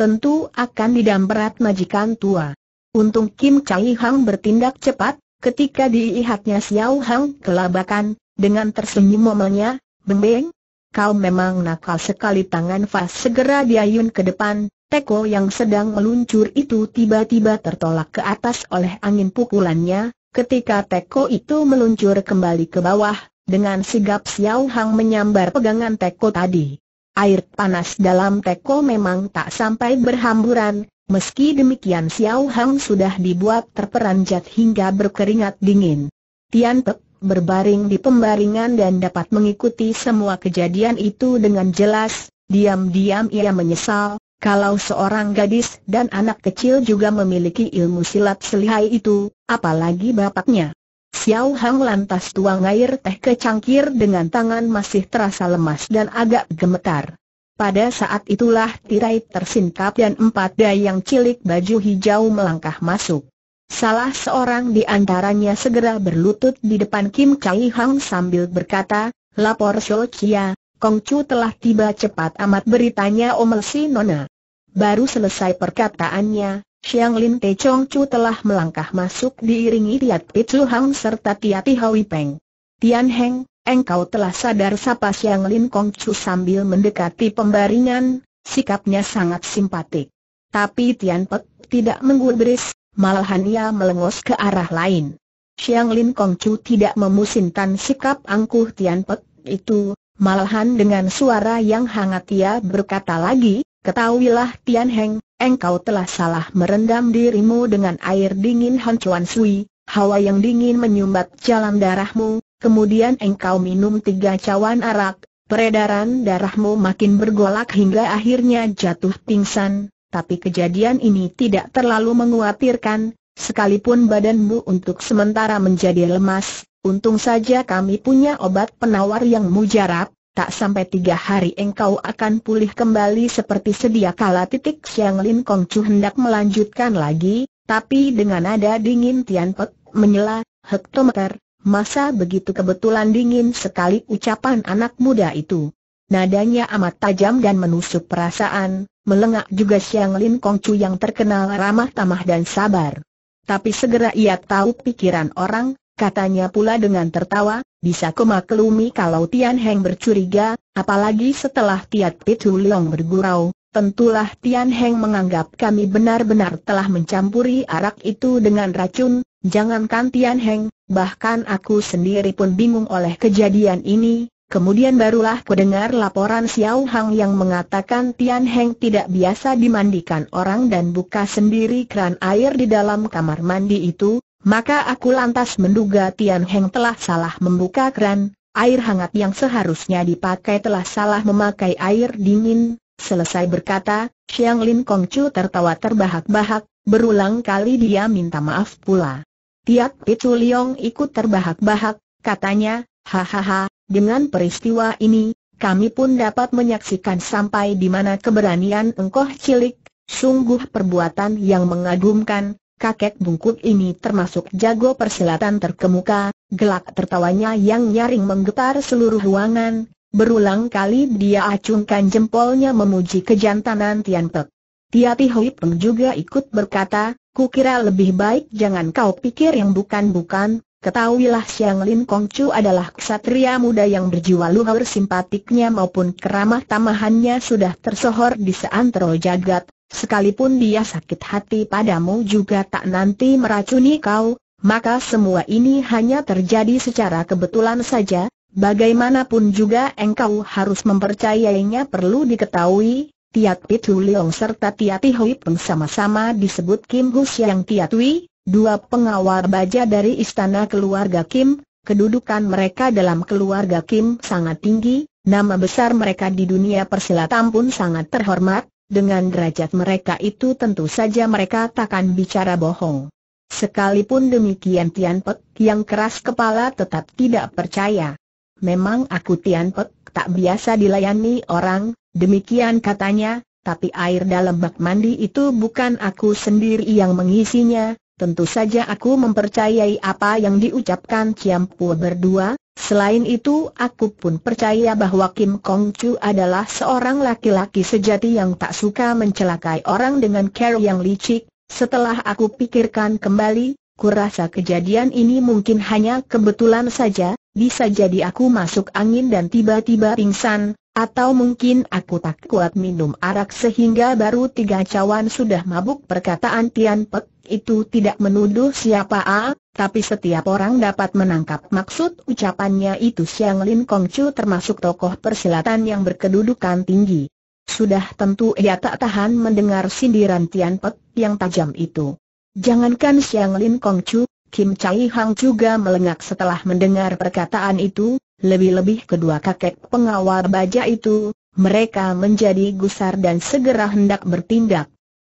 Tentu akan didamperat majikan tua. Untung Kim Chai Hang bertindak cepat, ketika diihatnya Xiao Hang kelabakan, dengan tersenyum momennya, Beng Beng, kau memang nakal sekali tangan Fa segera diayun ke depan, Teko yang sedang meluncur itu tiba-tiba tertolak ke atas oleh angin pukulannya, ketika Teko itu meluncur kembali ke bawah, dengan sigap Xiao Hang menyambar pegangan Teko tadi. Air panas dalam Teko memang tak sampai berhamburan, meski demikian Xiao Hang sudah dibuat terperanjat hingga berkeringat dingin. Tian Pek berbaring di pembaringan dan dapat mengikuti semua kejadian itu dengan jelas, diam-diam ia menyesal, kalau seorang gadis dan anak kecil juga memiliki ilmu silat selihai itu, apalagi bapaknya. Xiao Hang lantas tuang air teh ke cangkir dengan tangan masih terasa lemas dan agak gemetar. Pada saat itulah tirai tersingkap dan empat dayang cilik baju hijau melangkah masuk. Salah seorang di antaranya segera berlutut di depan Kim Chai Hang sambil berkata, Lapor Shou Chia, Kong Chu telah tiba cepat amat beritanya Omel si Nona. Baru selesai perkataannya, Xiang Lin Te Chong Chu telah melangkah masuk diiringi Tiat Pitu Hang serta Tiati Hawi Peng. Tian Heng, engkau telah sadar sapa Xiang Lin Kong Chu sambil mendekati pembaringan, sikapnya sangat simpatik. Tapi Tian Pek tidak menggubris, malahan ia melengos ke arah lain. Xiang Lin Kong Chu tidak memusinkan sikap angkuh Tian Pek itu, Malahan dengan suara yang hangat ia berkata lagi, Ketahuilah Tian Heng, engkau telah salah merendam dirimu dengan air dingin Han Chuan Sui, hawa yang dingin menyumbat jalan darahmu, kemudian engkau minum tiga cawan arak, peredaran darahmu makin bergolak hingga akhirnya jatuh pingsan, tapi kejadian ini tidak terlalu menguatirkan, sekalipun badanmu untuk sementara menjadi lemas, Untung saja kami punya obat penawar yang mujarab, tak sampai tiga hari engkau akan pulih kembali seperti sedia kala titik Siang Lin Kong Chu hendak melanjutkan lagi, tapi dengan nada dingin Tian Pek menyela, hektometer, masa begitu kebetulan dingin sekali ucapan anak muda itu. Nadanya amat tajam dan menusuk perasaan, melengak juga Siang Lin Kong Chu yang terkenal ramah tamah dan sabar. Tapi segera ia tahu pikiran orang, Katanya pula dengan tertawa, bisa kumaklumi kalau Tian Heng bercuriga, apalagi setelah Tiat Hu Leong bergurau, tentulah Tian Heng menganggap kami benar-benar telah mencampuri arak itu dengan racun, jangankan Tian Heng, bahkan aku sendiri pun bingung oleh kejadian ini, Kemudian barulah kudengar laporan Xiao Hang yang mengatakan Tian Heng tidak biasa dimandikan orang dan buka sendiri keran air di dalam kamar mandi itu, maka aku lantas menduga Tian Heng telah salah membuka keran, air hangat yang seharusnya dipakai telah salah memakai air dingin. Selesai berkata, Xiang Lin Kong Chu tertawa terbahak-bahak, berulang kali dia minta maaf pula. Tiap Pitu Liong ikut terbahak-bahak, katanya, hahaha, dengan peristiwa ini, kami pun dapat menyaksikan sampai di mana keberanian engkau cilik, sungguh perbuatan yang mengagumkan, kakek bungkuk ini termasuk jago persilatan terkemuka, gelak tertawanya yang nyaring menggetar seluruh ruangan, berulang kali dia acungkan jempolnya memuji kejantanan Tian Pek. Tiati Hui Peng juga ikut berkata, kukira lebih baik jangan kau pikir yang bukan-bukan, ketahuilah Siang Lin Kong Chu adalah ksatria muda yang berjiwa luhur simpatiknya maupun keramah tamahannya sudah tersohor di seantero jagat, Sekalipun dia sakit hati padamu juga tak nanti meracuni kau, maka semua ini hanya terjadi secara kebetulan saja, bagaimanapun juga engkau harus mempercayainya perlu diketahui, Tiat Pit Leong serta Tiat Hui Peng sama-sama disebut Kim Husyang yang Tiat Hui, dua pengawal baja dari istana keluarga Kim, kedudukan mereka dalam keluarga Kim sangat tinggi, nama besar mereka di dunia persilatan pun sangat terhormat, dengan derajat mereka itu tentu saja mereka takkan bicara bohong. Sekalipun demikian Tian Pek yang keras kepala tetap tidak percaya. Memang aku Tian Pek tak biasa dilayani orang, demikian katanya, tapi air dalam bak mandi itu bukan aku sendiri yang mengisinya, tentu saja aku mempercayai apa yang diucapkan Ciampu berdua, Selain itu aku pun percaya bahwa Kim Kong Chu adalah seorang laki-laki sejati yang tak suka mencelakai orang dengan cara yang licik. Setelah aku pikirkan kembali, kurasa kejadian ini mungkin hanya kebetulan saja, bisa jadi aku masuk angin dan tiba-tiba pingsan, atau mungkin aku tak kuat minum arak sehingga baru tiga cawan sudah mabuk perkataan Tian Pek itu tidak menuduh siapa A, tapi setiap orang dapat menangkap maksud ucapannya itu Siang Lin Kongcu termasuk tokoh persilatan yang berkedudukan tinggi. Sudah tentu ia tak tahan mendengar sindiran Tian Pek yang tajam itu. Jangankan Siang Lin Kongcu, Kim Chai Hang juga melengak setelah mendengar perkataan itu, lebih-lebih kedua kakek pengawal baja itu, mereka menjadi gusar dan segera hendak bertindak.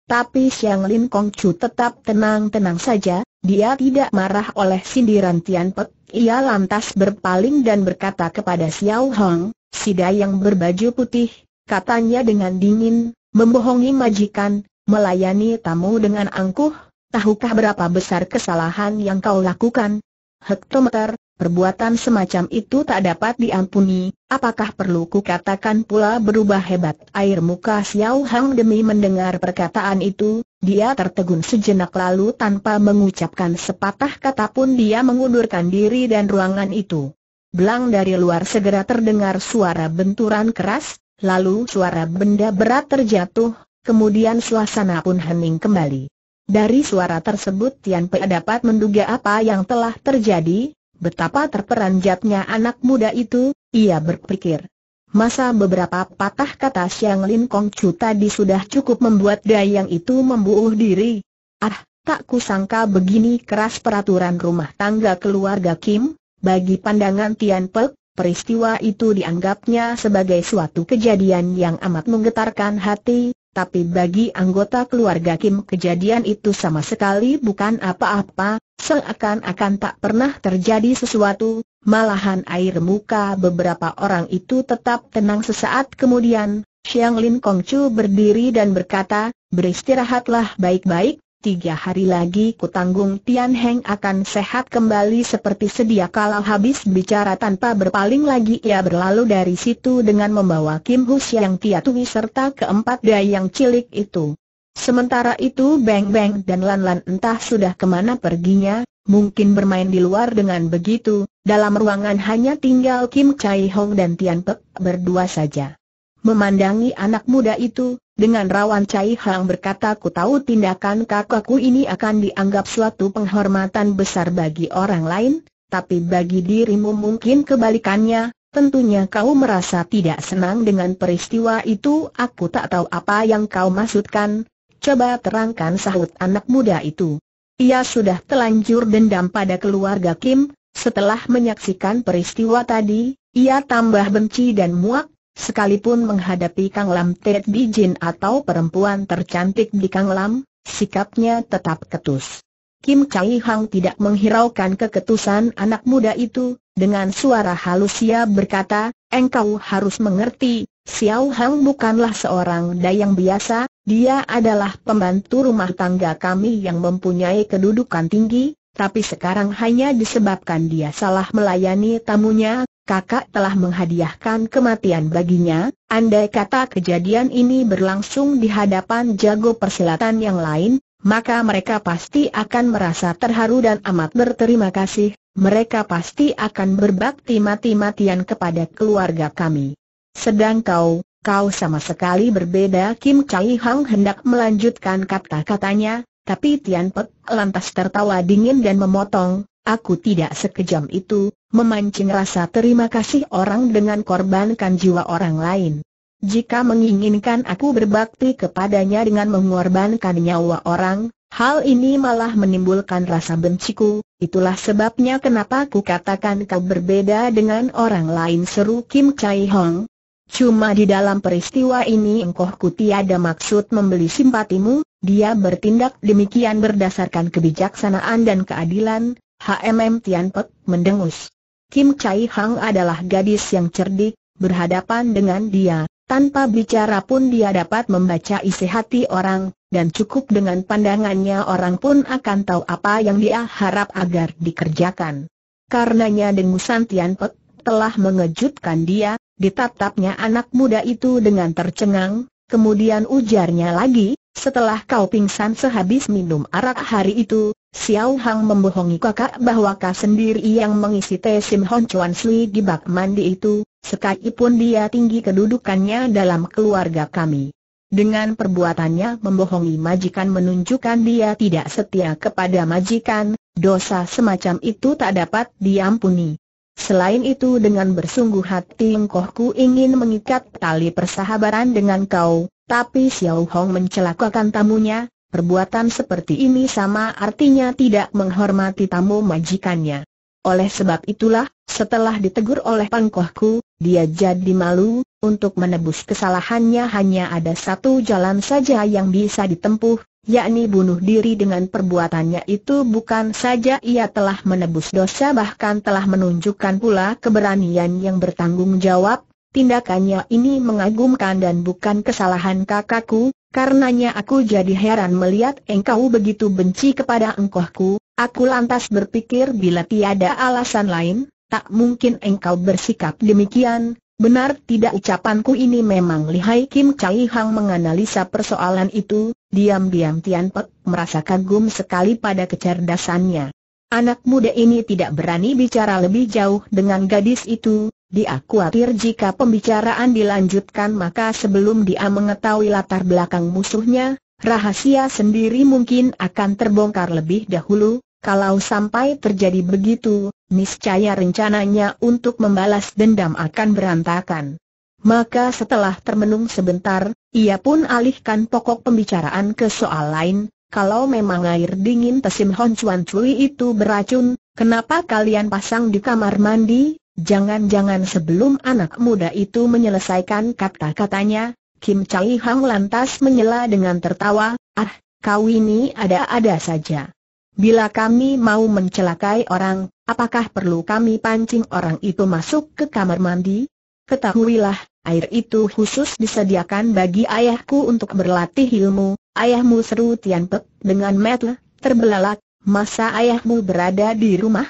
Tapi Siang Lin Kong Chu tetap tenang-tenang saja, dia tidak marah oleh sindiran Tian Pek, ia lantas berpaling dan berkata kepada Xiao Hong, si dayang berbaju putih, katanya dengan dingin, membohongi majikan, melayani tamu dengan angkuh, tahukah berapa besar kesalahan yang kau lakukan? hektometer, perbuatan semacam itu tak dapat diampuni, apakah perlu kukatakan pula berubah hebat air muka Xiao Hang demi mendengar perkataan itu, dia tertegun sejenak lalu tanpa mengucapkan sepatah kata pun dia mengundurkan diri dan ruangan itu. Belang dari luar segera terdengar suara benturan keras, lalu suara benda berat terjatuh, kemudian suasana pun hening kembali. Dari suara tersebut Tian Pei dapat menduga apa yang telah terjadi, betapa terperanjatnya anak muda itu, ia berpikir. Masa beberapa patah kata siang Lin Kong Chu tadi sudah cukup membuat Dayang itu membuuh diri. Ah, tak kusangka begini keras peraturan rumah tangga keluarga Kim, bagi pandangan Tian Pei, peristiwa itu dianggapnya sebagai suatu kejadian yang amat menggetarkan hati, tapi bagi anggota keluarga Kim kejadian itu sama sekali bukan apa-apa, seakan-akan tak pernah terjadi sesuatu, malahan air muka beberapa orang itu tetap tenang sesaat kemudian, Xiang Lin Kong Chu berdiri dan berkata, beristirahatlah baik-baik, tiga hari lagi kutanggung Tian Heng akan sehat kembali seperti sedia kala habis bicara tanpa berpaling lagi ia berlalu dari situ dengan membawa Kim Hus yang tiatui serta keempat dayang yang cilik itu. Sementara itu Beng Beng dan Lan Lan entah sudah kemana perginya, mungkin bermain di luar dengan begitu, dalam ruangan hanya tinggal Kim Chai Hong dan Tian Pek berdua saja. Memandangi anak muda itu, dengan rawan Cai Hang berkata ku tahu tindakan kakakku ini akan dianggap suatu penghormatan besar bagi orang lain, tapi bagi dirimu mungkin kebalikannya, tentunya kau merasa tidak senang dengan peristiwa itu aku tak tahu apa yang kau maksudkan, coba terangkan sahut anak muda itu. Ia sudah telanjur dendam pada keluarga Kim, setelah menyaksikan peristiwa tadi, ia tambah benci dan muak, Sekalipun menghadapi Kang Lam Tet Bijin atau perempuan tercantik di Kang Lam, sikapnya tetap ketus. Kim Chai Hang tidak menghiraukan keketusan anak muda itu, dengan suara halus ia berkata, engkau harus mengerti, Xiao Hang bukanlah seorang dayang biasa, dia adalah pembantu rumah tangga kami yang mempunyai kedudukan tinggi, tapi sekarang hanya disebabkan dia salah melayani tamunya, kakak telah menghadiahkan kematian baginya, andai kata kejadian ini berlangsung di hadapan jago persilatan yang lain, maka mereka pasti akan merasa terharu dan amat berterima kasih, mereka pasti akan berbakti mati-matian kepada keluarga kami. Sedang kau, kau sama sekali berbeda Kim Chai Hang hendak melanjutkan kata-katanya, tapi Tian Pek lantas tertawa dingin dan memotong, aku tidak sekejam itu, memancing rasa terima kasih orang dengan korbankan jiwa orang lain. Jika menginginkan aku berbakti kepadanya dengan mengorbankan nyawa orang, hal ini malah menimbulkan rasa benciku, itulah sebabnya kenapa ku katakan kau berbeda dengan orang lain seru Kim Chai Hong. Cuma di dalam peristiwa ini engkau ku tiada maksud membeli simpatimu, dia bertindak demikian berdasarkan kebijaksanaan dan keadilan, HMM Tian Pek mendengus. Kim Chai Hang adalah gadis yang cerdik, berhadapan dengan dia, tanpa bicara pun dia dapat membaca isi hati orang, dan cukup dengan pandangannya orang pun akan tahu apa yang dia harap agar dikerjakan. Karenanya dengusan Tian Pek telah mengejutkan dia, ditatapnya anak muda itu dengan tercengang, kemudian ujarnya lagi, setelah kau pingsan sehabis minum arak hari itu, Xiao Hang membohongi kakak bahwa kau sendiri yang mengisi teh Sim Hon Chuan Sui di bak mandi itu, sekalipun dia tinggi kedudukannya dalam keluarga kami. Dengan perbuatannya membohongi majikan menunjukkan dia tidak setia kepada majikan, dosa semacam itu tak dapat diampuni. Selain itu dengan bersungguh hati engkohku ingin mengikat tali persahabaran dengan kau, tapi Xiao Hong mencelakakan tamunya, perbuatan seperti ini sama artinya tidak menghormati tamu majikannya. Oleh sebab itulah, setelah ditegur oleh pangkohku, dia jadi malu, untuk menebus kesalahannya hanya ada satu jalan saja yang bisa ditempuh, yakni bunuh diri dengan perbuatannya itu bukan saja ia telah menebus dosa bahkan telah menunjukkan pula keberanian yang bertanggung jawab, Tindakannya ini mengagumkan dan bukan kesalahan kakakku, karenanya aku jadi heran melihat engkau begitu benci kepada engkohku, aku lantas berpikir bila tiada alasan lain, tak mungkin engkau bersikap demikian, benar tidak ucapanku ini memang lihai Kim Chai Hang menganalisa persoalan itu, diam-diam Tian Pek merasa kagum sekali pada kecerdasannya. Anak muda ini tidak berani bicara lebih jauh dengan gadis itu, dia khawatir jika pembicaraan dilanjutkan maka sebelum dia mengetahui latar belakang musuhnya, rahasia sendiri mungkin akan terbongkar lebih dahulu, kalau sampai terjadi begitu, niscaya rencananya untuk membalas dendam akan berantakan. Maka setelah termenung sebentar, ia pun alihkan pokok pembicaraan ke soal lain, kalau memang air dingin tesim Hon Chuan Cui itu beracun, kenapa kalian pasang di kamar mandi? Jangan-jangan sebelum anak muda itu menyelesaikan kata-katanya, Kim Chai Hang lantas menyela dengan tertawa, ah, kau ini ada-ada saja. Bila kami mau mencelakai orang, apakah perlu kami pancing orang itu masuk ke kamar mandi? Ketahuilah, air itu khusus disediakan bagi ayahku untuk berlatih ilmu, Ayahmu seru Tian Pek dengan metle, terbelalak, masa ayahmu berada di rumah?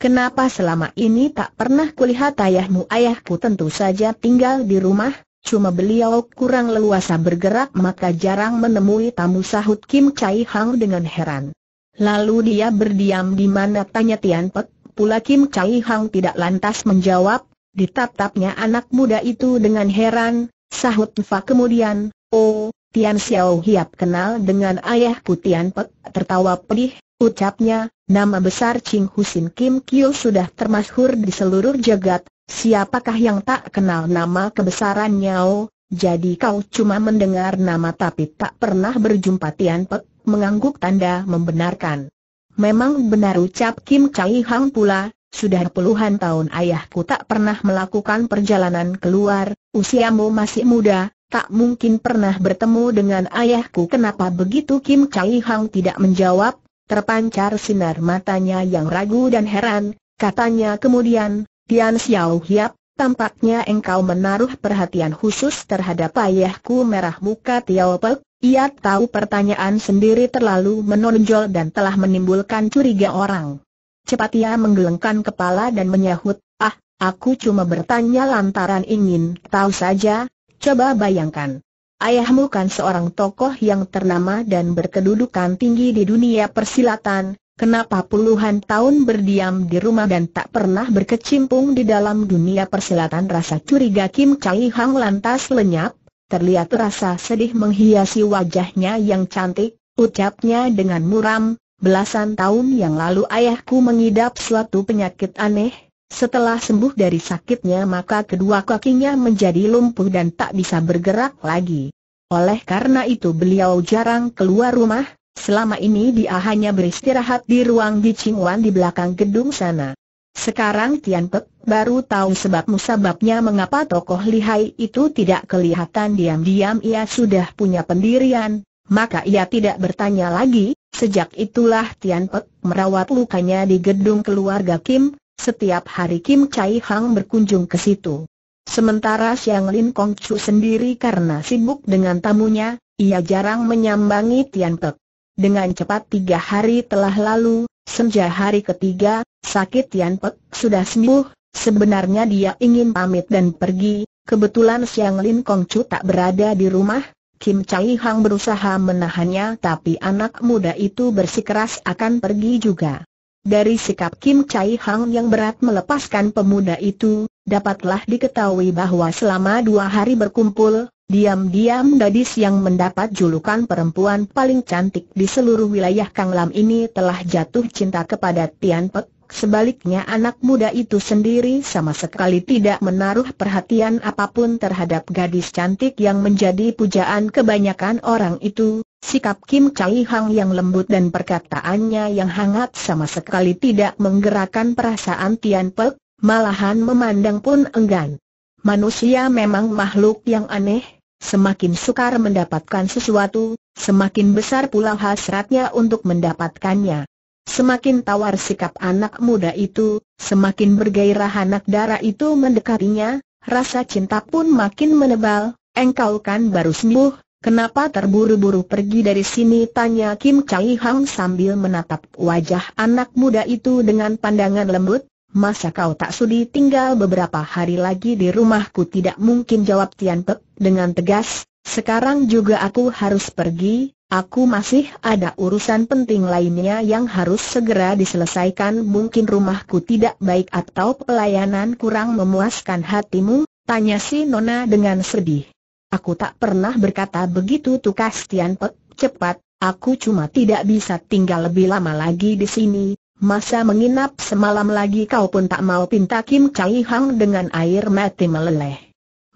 Kenapa selama ini tak pernah kulihat ayahmu? Ayahku tentu saja tinggal di rumah, cuma beliau kurang leluasa bergerak maka jarang menemui tamu sahut Kim Chai Hang dengan heran. Lalu dia berdiam di mana tanya Tian Pek, pula Kim Chai Hang tidak lantas menjawab, ditap-tapnya anak muda itu dengan heran, sahut Nfa kemudian, oh, Tian Xiao Hiap kenal dengan ayahku Tian Pek, tertawa pedih, ucapnya, nama besar Ching Husin Kim Kyo sudah termasyhur di seluruh jagat, siapakah yang tak kenal nama kebesaran Nyao, jadi kau cuma mendengar nama tapi tak pernah berjumpa Tian Pek, mengangguk tanda membenarkan. Memang benar ucap Kim Chai Hang pula, sudah puluhan tahun ayahku tak pernah melakukan perjalanan keluar, usiamu masih muda, tak mungkin pernah bertemu dengan ayahku kenapa begitu Kim Chai Hang tidak menjawab, terpancar sinar matanya yang ragu dan heran, katanya kemudian, Tian Xiao Hiap, tampaknya engkau menaruh perhatian khusus terhadap ayahku merah muka Tiao Pek, ia tahu pertanyaan sendiri terlalu menonjol dan telah menimbulkan curiga orang. Cepat ia menggelengkan kepala dan menyahut, ah, aku cuma bertanya lantaran ingin tahu saja, Coba bayangkan. Ayahmu kan seorang tokoh yang ternama dan berkedudukan tinggi di dunia persilatan, kenapa puluhan tahun berdiam di rumah dan tak pernah berkecimpung di dalam dunia persilatan rasa curiga Kim Chai Hang lantas lenyap, terlihat rasa sedih menghiasi wajahnya yang cantik, ucapnya dengan muram, belasan tahun yang lalu ayahku mengidap suatu penyakit aneh, setelah sembuh dari sakitnya maka kedua kakinya menjadi lumpuh dan tak bisa bergerak lagi. Oleh karena itu beliau jarang keluar rumah, selama ini dia hanya beristirahat di ruang di Cingwan di belakang gedung sana. Sekarang Tian Pek baru tahu sebab musababnya mengapa tokoh lihai itu tidak kelihatan diam-diam ia sudah punya pendirian, maka ia tidak bertanya lagi, sejak itulah Tian Pek merawat lukanya di gedung keluarga Kim, setiap hari Kim Chai Hang berkunjung ke situ. Sementara Xiang Lin Kong Chu sendiri karena sibuk dengan tamunya, ia jarang menyambangi Tian Pek. Dengan cepat tiga hari telah lalu, senja hari ketiga, sakit Tian Pek sudah sembuh, sebenarnya dia ingin pamit dan pergi, kebetulan Xiang Lin Kong Chu tak berada di rumah, Kim Chai Hang berusaha menahannya tapi anak muda itu bersikeras akan pergi juga. Dari sikap Kim Chai Hang yang berat melepaskan pemuda itu, dapatlah diketahui bahwa selama dua hari berkumpul, diam-diam gadis yang mendapat julukan perempuan paling cantik di seluruh wilayah Kang Lam ini telah jatuh cinta kepada Tian Pek. Sebaliknya anak muda itu sendiri sama sekali tidak menaruh perhatian apapun terhadap gadis cantik yang menjadi pujaan kebanyakan orang itu, Sikap Kim Chai Hang yang lembut dan perkataannya yang hangat sama sekali tidak menggerakkan perasaan Tian Pek, malahan memandang pun enggan. Manusia memang makhluk yang aneh, semakin sukar mendapatkan sesuatu, semakin besar pula hasratnya untuk mendapatkannya. Semakin tawar sikap anak muda itu, semakin bergairah anak darah itu mendekatinya, rasa cinta pun makin menebal, engkau kan baru sembuh, Kenapa terburu-buru pergi dari sini? Tanya Kim Chai Hang sambil menatap wajah anak muda itu dengan pandangan lembut. Masa kau tak sudi tinggal beberapa hari lagi di rumahku? Tidak mungkin jawab Tian Pek dengan tegas. Sekarang juga aku harus pergi. Aku masih ada urusan penting lainnya yang harus segera diselesaikan. Mungkin rumahku tidak baik atau pelayanan kurang memuaskan hatimu? Tanya si Nona dengan sedih. Aku tak pernah berkata begitu tukas Tian Pek, cepat, aku cuma tidak bisa tinggal lebih lama lagi di sini, masa menginap semalam lagi kau pun tak mau pinta Kim Chai Hang dengan air mati meleleh.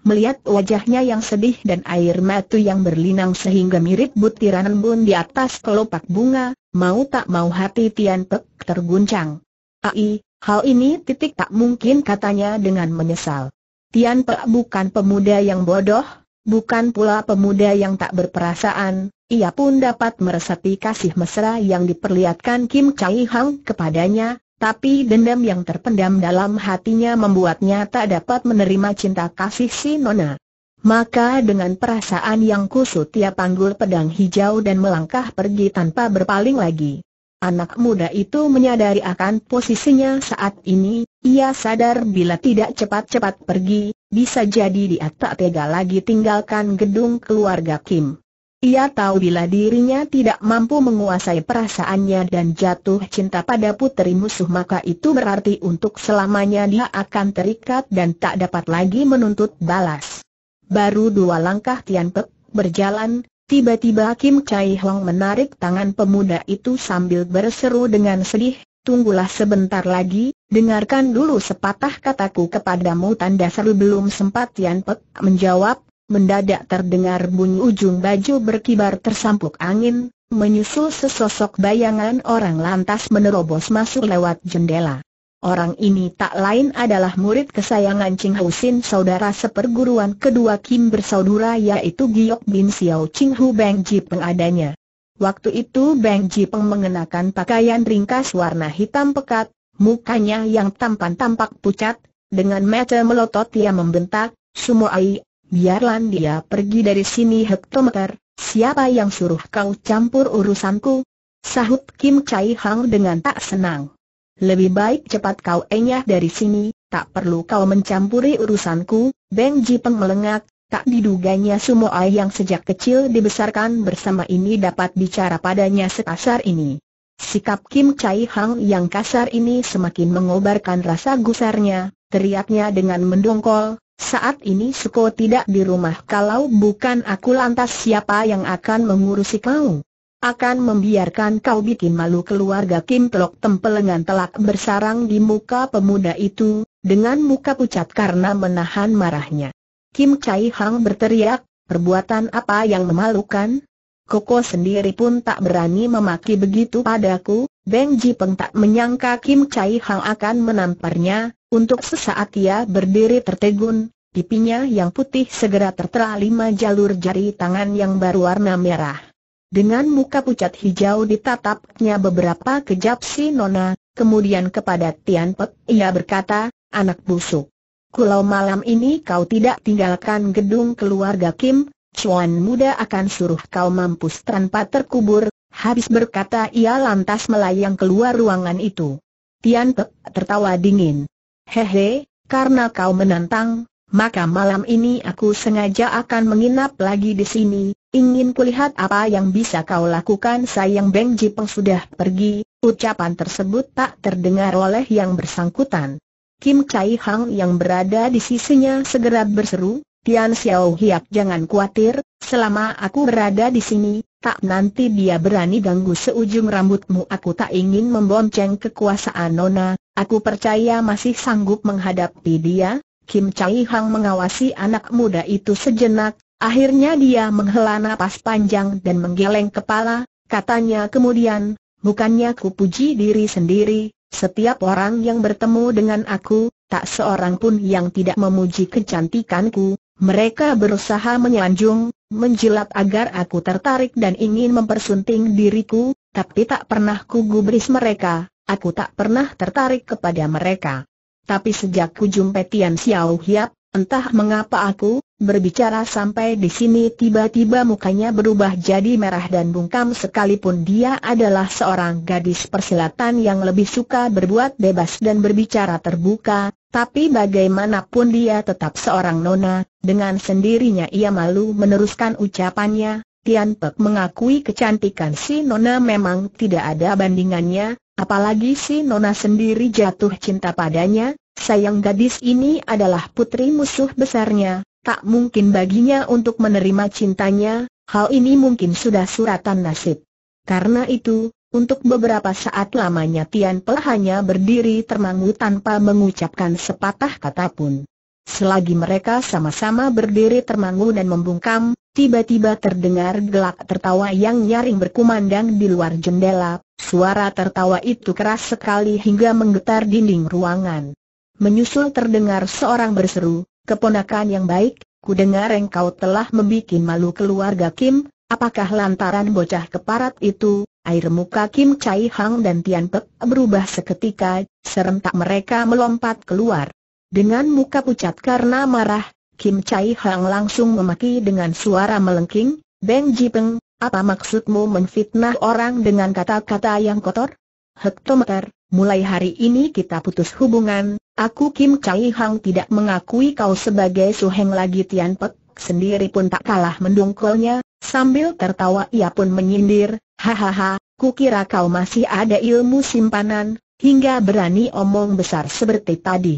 Melihat wajahnya yang sedih dan air mata yang berlinang sehingga mirip butiran embun di atas kelopak bunga, mau tak mau hati Tian Pek terguncang. Ai, hal ini titik tak mungkin katanya dengan menyesal. Tian Pek bukan pemuda yang bodoh, Bukan pula pemuda yang tak berperasaan, ia pun dapat meresapi kasih mesra yang diperlihatkan Kim Chai Hang kepadanya, tapi dendam yang terpendam dalam hatinya membuatnya tak dapat menerima cinta kasih si Nona. Maka dengan perasaan yang kusut ia panggul pedang hijau dan melangkah pergi tanpa berpaling lagi. Anak muda itu menyadari akan posisinya saat ini, ia sadar bila tidak cepat-cepat pergi, bisa jadi dia tak tega lagi tinggalkan gedung keluarga Kim. Ia tahu bila dirinya tidak mampu menguasai perasaannya dan jatuh cinta pada puteri musuh maka itu berarti untuk selamanya dia akan terikat dan tak dapat lagi menuntut balas. Baru dua langkah Tian Pek berjalan, tiba-tiba Kim Chai Hong menarik tangan pemuda itu sambil berseru dengan sedih, tunggulah sebentar lagi, dengarkan dulu sepatah kataku kepadamu tanda seru belum sempat Tian Pek menjawab, mendadak terdengar bunyi ujung baju berkibar tersampuk angin, menyusul sesosok bayangan orang lantas menerobos masuk lewat jendela. Orang ini tak lain adalah murid kesayangan Ching Housin saudara seperguruan kedua Kim bersaudara yaitu Giok Bin Xiao Ching Hu Beng Ji pengadanya. Waktu itu Beng Ji Peng mengenakan pakaian ringkas warna hitam pekat, mukanya yang tampan tampak pucat, dengan mata melotot ia membentak, Ai, biarlah dia pergi dari sini hektometer, siapa yang suruh kau campur urusanku? Sahut Kim Chai Hang dengan tak senang. Lebih baik cepat kau enyah dari sini, tak perlu kau mencampuri urusanku, Beng Ji Peng melengak, Tak diduganya semua yang sejak kecil dibesarkan bersama ini dapat bicara padanya sekasar ini. Sikap Kim Chai Hang yang kasar ini semakin mengobarkan rasa gusarnya, teriaknya dengan mendongkol, saat ini Suko tidak di rumah kalau bukan aku lantas siapa yang akan mengurusi kau? Akan membiarkan kau bikin malu keluarga Kim Tlok tempelengan telak bersarang di muka pemuda itu, dengan muka pucat karena menahan marahnya. Kim Chai Hang berteriak, perbuatan apa yang memalukan? Koko sendiri pun tak berani memaki begitu padaku, Beng Ji Peng tak menyangka Kim Chai Hang akan menamparnya, untuk sesaat ia berdiri tertegun, pipinya yang putih segera tertera lima jalur jari tangan yang berwarna merah. Dengan muka pucat hijau ditatapnya beberapa kejap si Nona, kemudian kepada Tian Pek ia berkata, anak busuk. Kalau malam ini kau tidak tinggalkan gedung keluarga Kim, Chuan muda akan suruh kau mampus tanpa terkubur, habis berkata ia lantas melayang keluar ruangan itu. Tian Pe, tertawa dingin. Hehe, karena kau menantang, maka malam ini aku sengaja akan menginap lagi di sini, ingin kulihat apa yang bisa kau lakukan sayang Beng Jipeng sudah pergi, ucapan tersebut tak terdengar oleh yang bersangkutan. Kim Chai Hang yang berada di sisinya segera berseru, Tian Xiao Hiak jangan khawatir, selama aku berada di sini, tak nanti dia berani ganggu seujung rambutmu. Aku tak ingin membonceng kekuasaan Nona, aku percaya masih sanggup menghadapi dia. Kim Chai Hang mengawasi anak muda itu sejenak, akhirnya dia menghela napas panjang dan menggeleng kepala, katanya kemudian, bukannya ku puji diri sendiri, setiap orang yang bertemu dengan aku, tak seorang pun yang tidak memuji kecantikanku, mereka berusaha menyanjung, menjilat agar aku tertarik dan ingin mempersunting diriku, tapi tak pernah kugubris mereka, aku tak pernah tertarik kepada mereka. Tapi sejak ku jumpai Tian Xiao Hiap, entah mengapa aku, Berbicara sampai di sini tiba-tiba mukanya berubah jadi merah dan bungkam sekalipun dia adalah seorang gadis persilatan yang lebih suka berbuat bebas dan berbicara terbuka, tapi bagaimanapun dia tetap seorang nona, dengan sendirinya ia malu meneruskan ucapannya, Tian Pek mengakui kecantikan si nona memang tidak ada bandingannya, apalagi si nona sendiri jatuh cinta padanya, sayang gadis ini adalah putri musuh besarnya, tak mungkin baginya untuk menerima cintanya, hal ini mungkin sudah suratan nasib. Karena itu, untuk beberapa saat lamanya Tian Pe hanya berdiri termangu tanpa mengucapkan sepatah kata pun. Selagi mereka sama-sama berdiri termangu dan membungkam, tiba-tiba terdengar gelak tertawa yang nyaring berkumandang di luar jendela. Suara tertawa itu keras sekali hingga menggetar dinding ruangan. Menyusul terdengar seorang berseru, Keponakan yang baik, ku dengar engkau telah membuat malu keluarga Kim, apakah lantaran bocah keparat itu, air muka Kim Chai Hang dan Tian Pek berubah seketika, serentak mereka melompat keluar. Dengan muka pucat karena marah, Kim Chai Hang langsung memaki dengan suara melengking, Beng Ji Peng, apa maksudmu menfitnah orang dengan kata-kata yang kotor? hektometer, mulai hari ini kita putus hubungan, aku Kim Chai Hang tidak mengakui kau sebagai suheng lagi Tian Pek, sendiri pun tak kalah mendongkolnya, sambil tertawa ia pun menyindir, hahaha, kukira kau masih ada ilmu simpanan, hingga berani omong besar seperti tadi.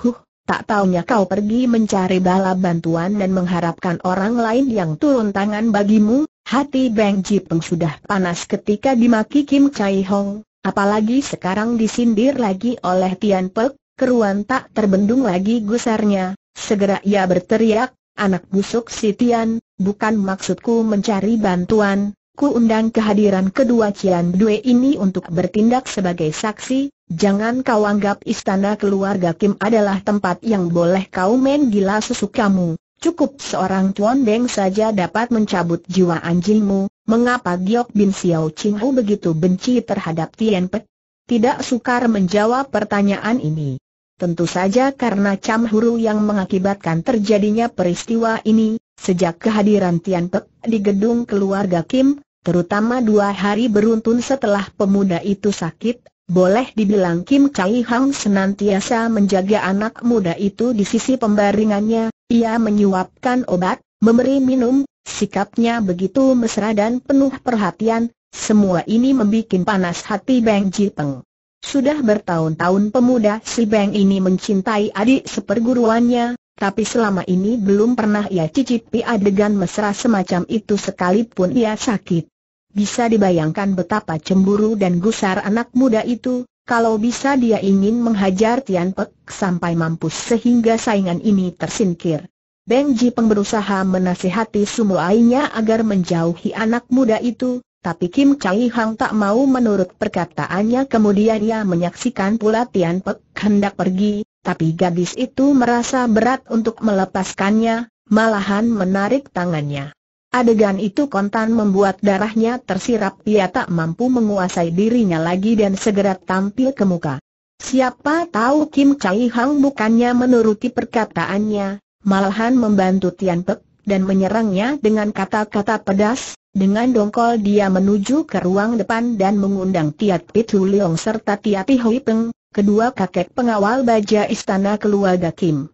Huh, tak taunya kau pergi mencari bala bantuan dan mengharapkan orang lain yang turun tangan bagimu, hati Beng Ji Peng sudah panas ketika dimaki Kim Chai Hong, Apalagi sekarang disindir lagi oleh Tian Pek, keruan tak terbendung lagi gusarnya, segera ia berteriak, anak busuk si Tian, bukan maksudku mencari bantuan, ku undang kehadiran kedua Cian Dwe ini untuk bertindak sebagai saksi, jangan kau anggap istana keluarga Kim adalah tempat yang boleh kau main gila sesukamu. Cukup seorang Tuan Deng saja dapat mencabut jiwa anjingmu, Mengapa Giok Bin Xiao Qinghu begitu benci terhadap Tian Pe? Tidak sukar menjawab pertanyaan ini. Tentu saja karena Cam Huru yang mengakibatkan terjadinya peristiwa ini, sejak kehadiran Tian Pe di gedung keluarga Kim, terutama dua hari beruntun setelah pemuda itu sakit, boleh dibilang Kim Chai Hang senantiasa menjaga anak muda itu di sisi pembaringannya, ia menyuapkan obat, memberi minum, Sikapnya begitu mesra dan penuh perhatian, semua ini membuat panas hati Beng Jipeng. Sudah bertahun-tahun pemuda si Beng ini mencintai adik seperguruannya, tapi selama ini belum pernah ia cicipi adegan mesra semacam itu sekalipun ia sakit. Bisa dibayangkan betapa cemburu dan gusar anak muda itu, kalau bisa dia ingin menghajar Tian Pek sampai mampus sehingga saingan ini tersingkir. Beng Peng berusaha menasihati ainya agar menjauhi anak muda itu, tapi Kim Chai Hang tak mau menurut perkataannya kemudian ia menyaksikan pula Tian Pek hendak pergi, tapi gadis itu merasa berat untuk melepaskannya, malahan menarik tangannya. Adegan itu kontan membuat darahnya tersirap ia tak mampu menguasai dirinya lagi dan segera tampil ke muka. Siapa tahu Kim Chai Hang bukannya menuruti perkataannya, malahan membantu Tian Pek, dan menyerangnya dengan kata-kata pedas, dengan dongkol dia menuju ke ruang depan dan mengundang Tiat Pitu Leong serta Tiat Hui Peng, kedua kakek pengawal baja istana keluarga Kim.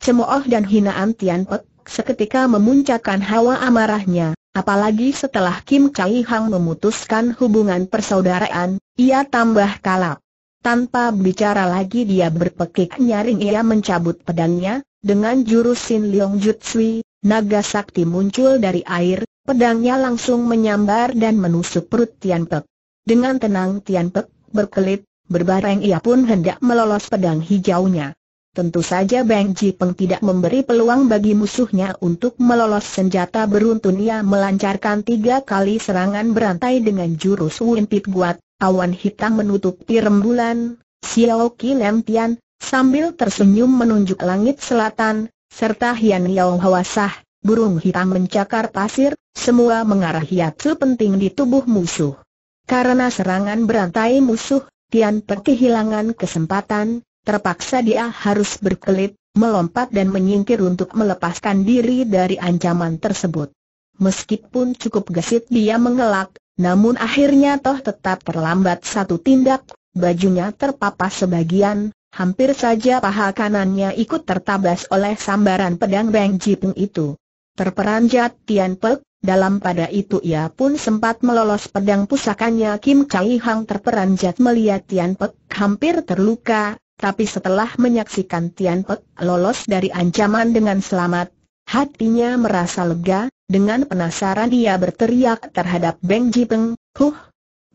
Cemooh dan hinaan Tian Pek seketika memuncakkan hawa amarahnya, apalagi setelah Kim Chai Hang memutuskan hubungan persaudaraan, ia tambah kalap. Tanpa bicara lagi dia berpekik nyaring ia mencabut pedangnya, dengan jurus Sin Leong Jutsui, naga sakti muncul dari air, pedangnya langsung menyambar dan menusuk perut Tian Pek. Dengan tenang Tian Pek, berkelit, berbareng ia pun hendak melolos pedang hijaunya. Tentu saja Beng Ji Peng tidak memberi peluang bagi musuhnya untuk melolos senjata beruntun ia melancarkan tiga kali serangan berantai dengan jurus Wimpit Guat, Awan hitam menutupi rembulan, Xiao Qi Tian, sambil tersenyum menunjuk langit selatan, serta Hian Yao Hawasah, burung hitam mencakar pasir, semua mengarah hiatsu penting di tubuh musuh. Karena serangan berantai musuh, Tian Pe kehilangan kesempatan, terpaksa dia harus berkelit, melompat dan menyingkir untuk melepaskan diri dari ancaman tersebut. Meskipun cukup gesit dia mengelak, namun akhirnya toh tetap terlambat satu tindak, bajunya terpapas sebagian, hampir saja paha kanannya ikut tertabas oleh sambaran pedang Beng Jipung itu. Terperanjat Tian Pek, dalam pada itu ia pun sempat melolos pedang pusakanya Kim Chai Hang terperanjat melihat Tian Pek hampir terluka, tapi setelah menyaksikan Tian Pek lolos dari ancaman dengan selamat, Hatinya merasa lega, dengan penasaran ia berteriak terhadap Beng Jipeng, Huh,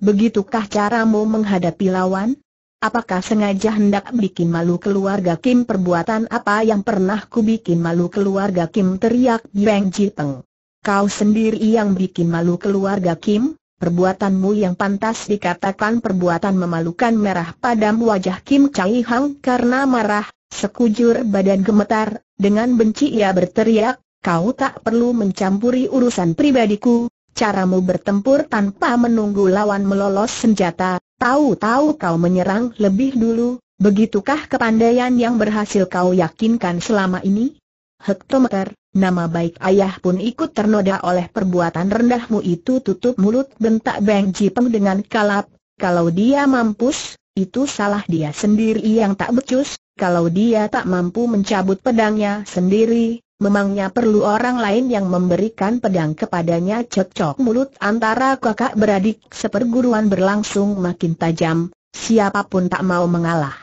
begitukah caramu menghadapi lawan? Apakah sengaja hendak bikin malu keluarga Kim perbuatan apa yang pernah ku bikin malu keluarga Kim teriak Beng Jipeng. Kau sendiri yang bikin malu keluarga Kim, perbuatanmu yang pantas dikatakan perbuatan memalukan merah padam wajah Kim Chai Hang karena marah, Sekujur badan gemetar, dengan benci ia berteriak, kau tak perlu mencampuri urusan pribadiku, caramu bertempur tanpa menunggu lawan melolos senjata, tahu-tahu kau menyerang lebih dulu, begitukah kepandaian yang berhasil kau yakinkan selama ini? Hektometer, nama baik ayah pun ikut ternoda oleh perbuatan rendahmu itu tutup mulut bentak Beng Jipeng dengan kalap, kalau dia mampus, itu salah dia sendiri yang tak becus, kalau dia tak mampu mencabut pedangnya sendiri, memangnya perlu orang lain yang memberikan pedang kepadanya cekcok mulut antara kakak beradik seperguruan berlangsung makin tajam, siapapun tak mau mengalah.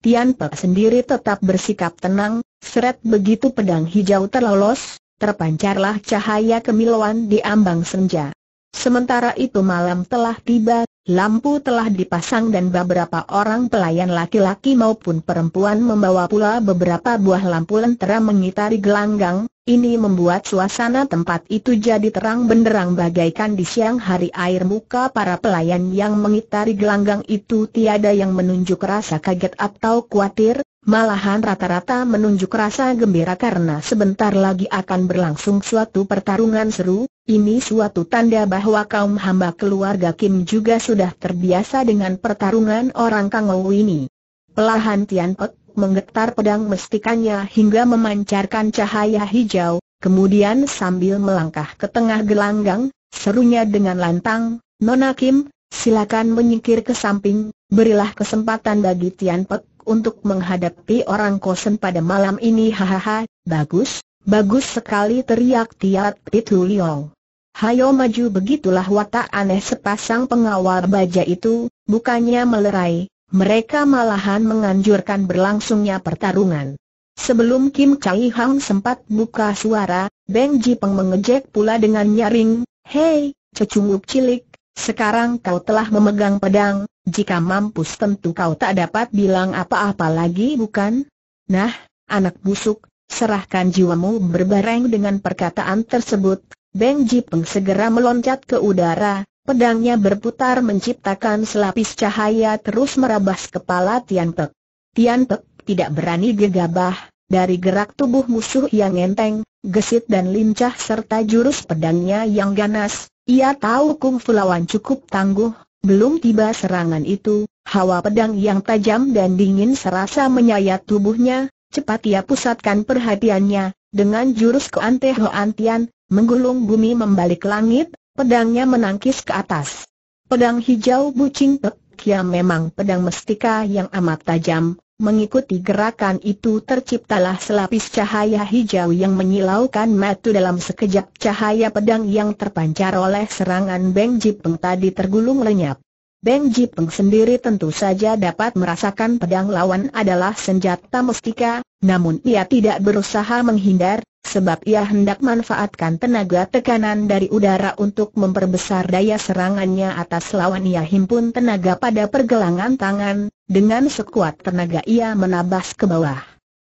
Tian Pek sendiri tetap bersikap tenang, seret begitu pedang hijau terlolos, terpancarlah cahaya kemilauan di ambang senja. Sementara itu malam telah tiba, lampu telah dipasang dan beberapa orang pelayan laki-laki maupun perempuan membawa pula beberapa buah lampu lentera mengitari gelanggang, ini membuat suasana tempat itu jadi terang benderang bagaikan di siang hari air muka para pelayan yang mengitari gelanggang itu tiada yang menunjuk rasa kaget atau khawatir, Malahan rata-rata menunjuk rasa gembira karena sebentar lagi akan berlangsung suatu pertarungan seru, ini suatu tanda bahwa kaum hamba keluarga Kim juga sudah terbiasa dengan pertarungan orang Kangou ini. Pelahan Tian Pek menggetar pedang mestikannya hingga memancarkan cahaya hijau, kemudian sambil melangkah ke tengah gelanggang, serunya dengan lantang, Nona Kim, silakan menyingkir ke samping, berilah kesempatan bagi Tian Pek untuk menghadapi orang kosen pada malam ini hahaha, bagus, bagus sekali teriak Tiat Pitu Liong. Hayo maju begitulah watak aneh sepasang pengawal baja itu, bukannya melerai, mereka malahan menganjurkan berlangsungnya pertarungan. Sebelum Kim Chai Hang sempat buka suara, Beng Ji Peng mengejek pula dengan nyaring, Hei, cecunguk cilik, sekarang kau telah memegang pedang, jika mampus tentu kau tak dapat bilang apa-apa lagi bukan? Nah, anak busuk, serahkan jiwamu berbareng dengan perkataan tersebut. Beng Jipeng segera meloncat ke udara, pedangnya berputar menciptakan selapis cahaya terus merabas kepala Tian Pek. Tian Pek tidak berani gegabah, dari gerak tubuh musuh yang enteng, gesit dan lincah serta jurus pedangnya yang ganas, ia tahu Kung Fu lawan cukup tangguh, belum tiba serangan itu, hawa pedang yang tajam dan dingin serasa menyayat tubuhnya, cepat ia pusatkan perhatiannya, dengan jurus keanteho antian, menggulung bumi membalik langit, pedangnya menangkis ke atas. Pedang hijau bucing pek, yang memang pedang mestika yang amat tajam, Mengikuti gerakan itu terciptalah selapis cahaya hijau yang menyilaukan matu dalam sekejap cahaya pedang yang terpancar oleh serangan Beng Jipeng tadi tergulung lenyap. Beng Jipeng sendiri tentu saja dapat merasakan pedang lawan adalah senjata mustika, namun ia tidak berusaha menghindar, sebab ia hendak manfaatkan tenaga tekanan dari udara untuk memperbesar daya serangannya atas lawan ia himpun tenaga pada pergelangan tangan, dengan sekuat tenaga ia menabas ke bawah.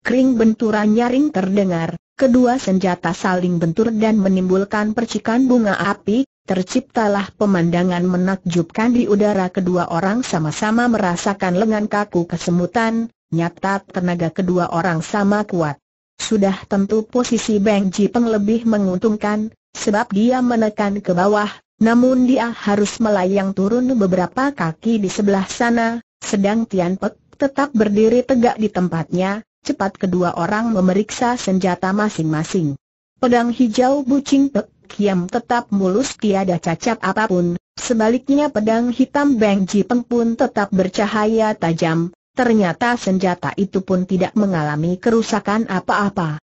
Kering benturan nyaring terdengar, kedua senjata saling bentur dan menimbulkan percikan bunga api, terciptalah pemandangan menakjubkan di udara kedua orang sama-sama merasakan lengan kaku kesemutan, nyata tenaga kedua orang sama kuat. Sudah tentu posisi Beng Jipeng lebih menguntungkan, sebab dia menekan ke bawah, namun dia harus melayang turun beberapa kaki di sebelah sana, sedang Tian Pek tetap berdiri tegak di tempatnya, cepat kedua orang memeriksa senjata masing-masing. Pedang hijau bucing Pek Kiam tetap mulus tiada cacat apapun, sebaliknya pedang hitam Beng Ji Peng pun tetap bercahaya tajam, ternyata senjata itu pun tidak mengalami kerusakan apa-apa.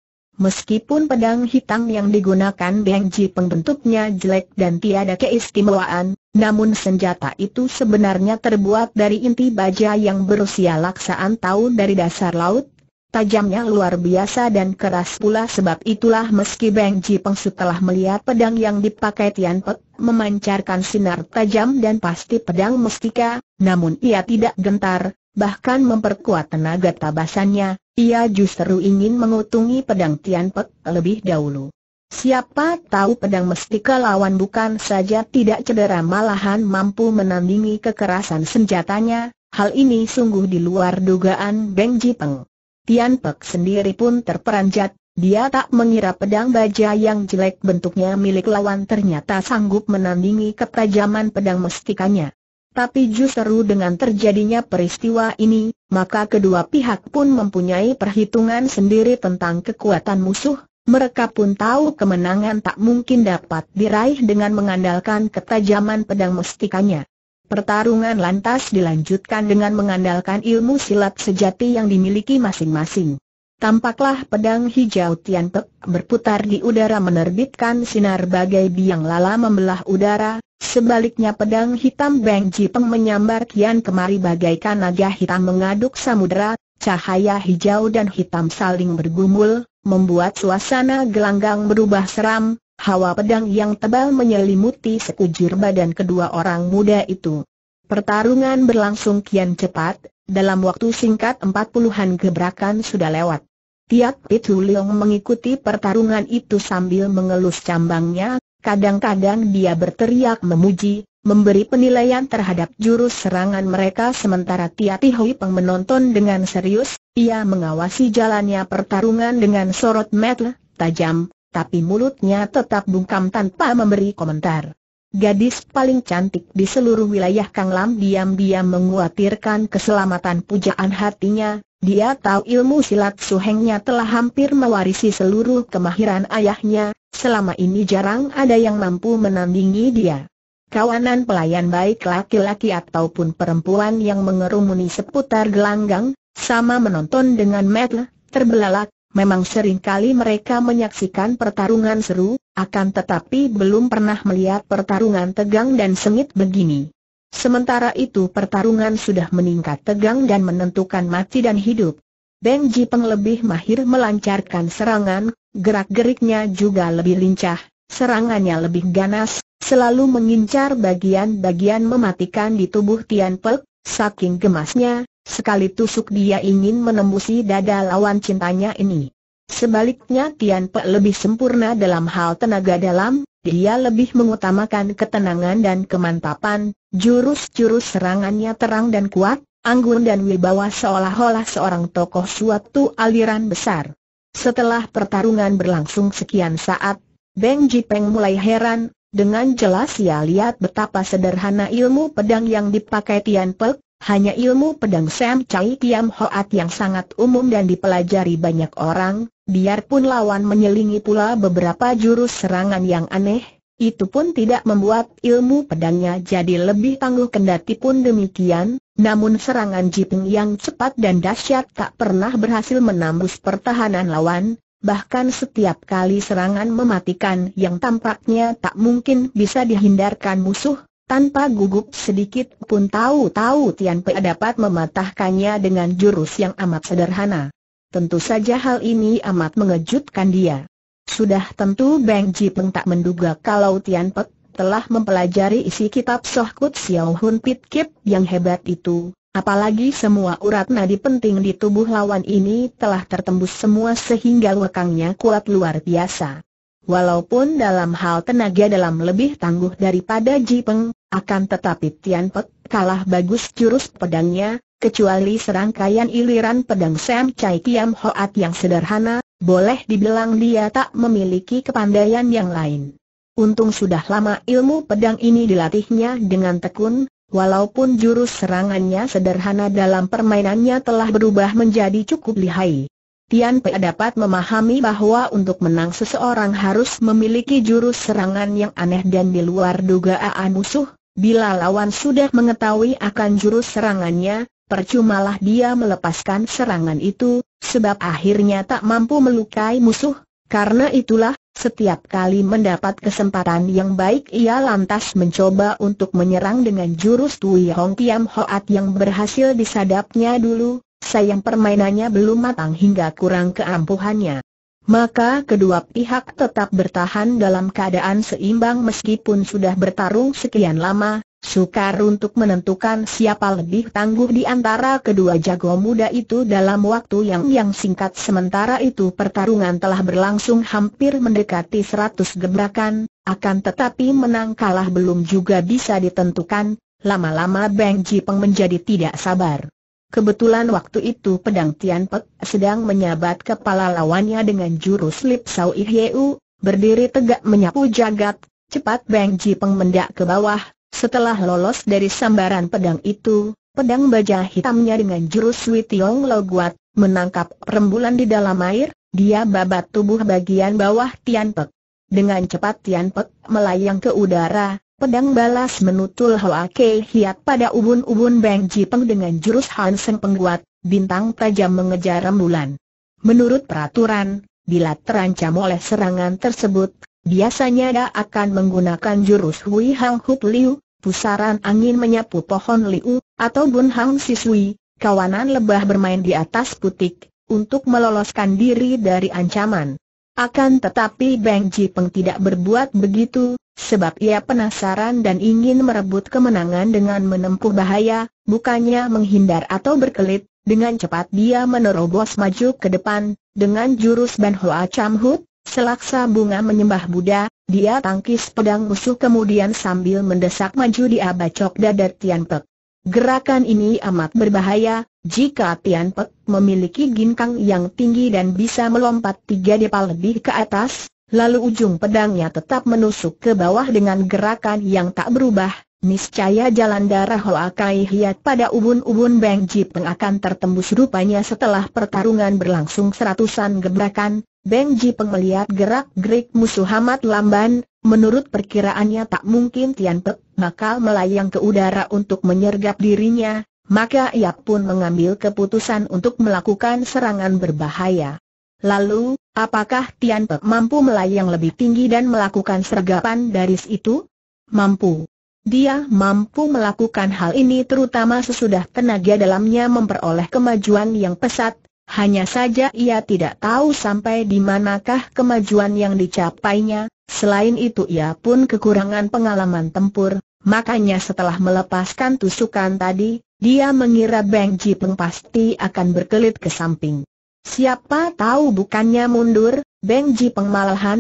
Meskipun pedang hitam yang digunakan Beng Ji Peng bentuknya jelek dan tiada keistimewaan, namun senjata itu sebenarnya terbuat dari inti baja yang berusia laksaan tahun dari dasar laut, Tajamnya luar biasa dan keras pula sebab itulah meski Beng Ji Peng setelah melihat pedang yang dipakai Tian Pek memancarkan sinar tajam dan pasti pedang mestika, namun ia tidak gentar, bahkan memperkuat tenaga tabasannya, ia justru ingin mengutungi pedang Tian Pek lebih dahulu. Siapa tahu pedang mestika lawan bukan saja tidak cedera malahan mampu menandingi kekerasan senjatanya, hal ini sungguh di luar dugaan Beng Jipeng. Tian Pek sendiri pun terperanjat, dia tak mengira pedang baja yang jelek bentuknya milik lawan ternyata sanggup menandingi ketajaman pedang mestikanya. Tapi justru dengan terjadinya peristiwa ini, maka kedua pihak pun mempunyai perhitungan sendiri tentang kekuatan musuh, mereka pun tahu kemenangan tak mungkin dapat diraih dengan mengandalkan ketajaman pedang mustikanya. Pertarungan lantas dilanjutkan dengan mengandalkan ilmu silat sejati yang dimiliki masing-masing. Tampaklah pedang hijau Tian Pek berputar di udara menerbitkan sinar bagai biang lala membelah udara, sebaliknya pedang hitam Beng peng menyambar kian kemari bagaikan naga hitam mengaduk samudera, cahaya hijau dan hitam saling bergumul, membuat suasana gelanggang berubah seram, hawa pedang yang tebal menyelimuti sekujur badan kedua orang muda itu. Pertarungan berlangsung kian cepat, dalam waktu singkat empat puluhan gebrakan sudah lewat. Tiap Pitu Leong mengikuti pertarungan itu sambil mengelus cambangnya, kadang-kadang dia berteriak memuji, memberi penilaian terhadap jurus serangan mereka sementara Tia Tihui Peng menonton dengan serius, ia mengawasi jalannya pertarungan dengan sorot mata tajam, tapi mulutnya tetap bungkam tanpa memberi komentar. Gadis paling cantik di seluruh wilayah Kang Lam diam-diam menguatirkan keselamatan pujaan hatinya, dia tahu ilmu silat suhengnya telah hampir mewarisi seluruh kemahiran ayahnya, selama ini jarang ada yang mampu menandingi dia. Kawanan pelayan baik laki-laki ataupun perempuan yang mengerumuni seputar gelanggang, sama menonton dengan metel, terbelalak, memang seringkali mereka menyaksikan pertarungan seru, akan tetapi belum pernah melihat pertarungan tegang dan sengit begini. Sementara itu pertarungan sudah meningkat tegang dan menentukan mati dan hidup. Beng Peng lebih mahir melancarkan serangan, gerak-geriknya juga lebih lincah, serangannya lebih ganas, selalu mengincar bagian-bagian mematikan di tubuh Tian Pek, saking gemasnya, sekali tusuk dia ingin menembusi dada lawan cintanya ini. Sebaliknya Tian Pek lebih sempurna dalam hal tenaga dalam, dia lebih mengutamakan ketenangan dan kemantapan, jurus-jurus serangannya terang dan kuat, anggun dan wibawa seolah-olah seorang tokoh suatu aliran besar. Setelah pertarungan berlangsung sekian saat, Beng Jipeng mulai heran, dengan jelas ia lihat betapa sederhana ilmu pedang yang dipakai Tian Pek, hanya ilmu pedang Sam Chai Tiam Hoat yang sangat umum dan dipelajari banyak orang, biarpun lawan menyelingi pula beberapa jurus serangan yang aneh, itu pun tidak membuat ilmu pedangnya jadi lebih tangguh kendati pun demikian, namun serangan jiping yang cepat dan dahsyat tak pernah berhasil menembus pertahanan lawan, Bahkan setiap kali serangan mematikan yang tampaknya tak mungkin bisa dihindarkan musuh, tanpa gugup sedikit pun tahu-tahu Tian Pei dapat mematahkannya dengan jurus yang amat sederhana. Tentu saja hal ini amat mengejutkan dia. Sudah tentu Beng Ji Peng tak menduga kalau Tian Pei telah mempelajari isi kitab Soh Kut Xiao Hun Pit Kip yang hebat itu, Apalagi semua urat nadi penting di tubuh lawan ini telah tertembus semua sehingga lekangnya kuat luar biasa. Walaupun dalam hal tenaga dalam lebih tangguh daripada Jipeng, akan tetapi Tian Pek kalah bagus jurus pedangnya, kecuali serangkaian iliran pedang Sam Chai Kiam Hoat yang sederhana, boleh dibilang dia tak memiliki kepandaian yang lain. Untung sudah lama ilmu pedang ini dilatihnya dengan tekun, walaupun jurus serangannya sederhana dalam permainannya telah berubah menjadi cukup lihai. Tian Pei dapat memahami bahwa untuk menang seseorang harus memiliki jurus serangan yang aneh dan di luar dugaan musuh, bila lawan sudah mengetahui akan jurus serangannya, percumalah dia melepaskan serangan itu, sebab akhirnya tak mampu melukai musuh, karena itulah, setiap kali mendapat kesempatan yang baik ia lantas mencoba untuk menyerang dengan jurus Tui Hong Tiam Hoat yang berhasil disadapnya dulu, sayang permainannya belum matang hingga kurang keampuhannya. Maka kedua pihak tetap bertahan dalam keadaan seimbang meskipun sudah bertarung sekian lama, Sukar untuk menentukan siapa lebih tangguh di antara kedua jago muda itu dalam waktu yang yang singkat sementara itu pertarungan telah berlangsung hampir mendekati 100 gebrakan, akan tetapi menang kalah belum juga bisa ditentukan, lama-lama Beng Jipeng menjadi tidak sabar. Kebetulan waktu itu pedang Tian Pek sedang menyabat kepala lawannya dengan jurus Lip Sau Ihyeu, berdiri tegak menyapu jagat, cepat Beng Jipeng mendak ke bawah, setelah lolos dari sambaran pedang itu, pedang baja hitamnya dengan jurus Witiong Loguat, menangkap rembulan di dalam air, dia babat tubuh bagian bawah Tian Pek. Dengan cepat Tian Pek melayang ke udara, pedang balas menutul Hoa Kei Hiat pada ubun-ubun Beng Ji Peng dengan jurus Han Seng Pengguat, bintang tajam mengejar rembulan. Menurut peraturan, bila terancam oleh serangan tersebut, Biasanya dia akan menggunakan jurus Hui Hang Huk Liu, pusaran angin menyapu pohon liu, atau Bun Hang Sisui, kawanan lebah bermain di atas putik, untuk meloloskan diri dari ancaman. Akan tetapi Bang Ji Peng tidak berbuat begitu, sebab ia penasaran dan ingin merebut kemenangan dengan menempuh bahaya, bukannya menghindar atau berkelit, dengan cepat dia menerobos maju ke depan, dengan jurus Ban Hoa Cham Hut, Selaksa bunga menyembah Buddha, dia tangkis pedang musuh kemudian sambil mendesak maju dia bacok dada Tian Pek. Gerakan ini amat berbahaya, jika Tian Pek memiliki ginkang yang tinggi dan bisa melompat tiga depan lebih ke atas, lalu ujung pedangnya tetap menusuk ke bawah dengan gerakan yang tak berubah, Niscaya jalan darah Hoa Kai Hiat pada ubun-ubun Beng Jipeng akan tertembus rupanya setelah pertarungan berlangsung seratusan gebrakan, Beng Jipeng melihat gerak-gerik musuh amat lamban, menurut perkiraannya tak mungkin Tian Pek bakal melayang ke udara untuk menyergap dirinya, maka ia pun mengambil keputusan untuk melakukan serangan berbahaya. Lalu, apakah Tian Pek mampu melayang lebih tinggi dan melakukan sergapan dari itu? Mampu. Dia mampu melakukan hal ini terutama sesudah tenaga dalamnya memperoleh kemajuan yang pesat, hanya saja ia tidak tahu sampai di manakah kemajuan yang dicapainya, selain itu ia pun kekurangan pengalaman tempur, makanya setelah melepaskan tusukan tadi, dia mengira Beng Ji pasti akan berkelit ke samping. Siapa tahu bukannya mundur, Beng Ji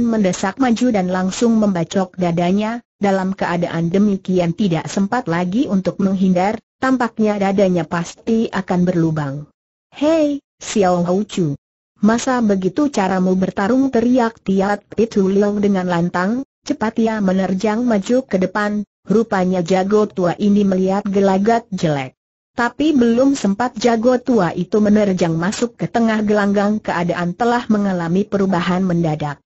mendesak maju dan langsung membacok dadanya, dalam keadaan demikian tidak sempat lagi untuk menghindar, tampaknya dadanya pasti akan berlubang. Hei, Xiao Chu. Masa begitu caramu bertarung teriak Tiat Pitu Liang dengan lantang, cepat ia menerjang maju ke depan, rupanya jago tua ini melihat gelagat jelek. Tapi belum sempat jago tua itu menerjang masuk ke tengah gelanggang keadaan telah mengalami perubahan mendadak.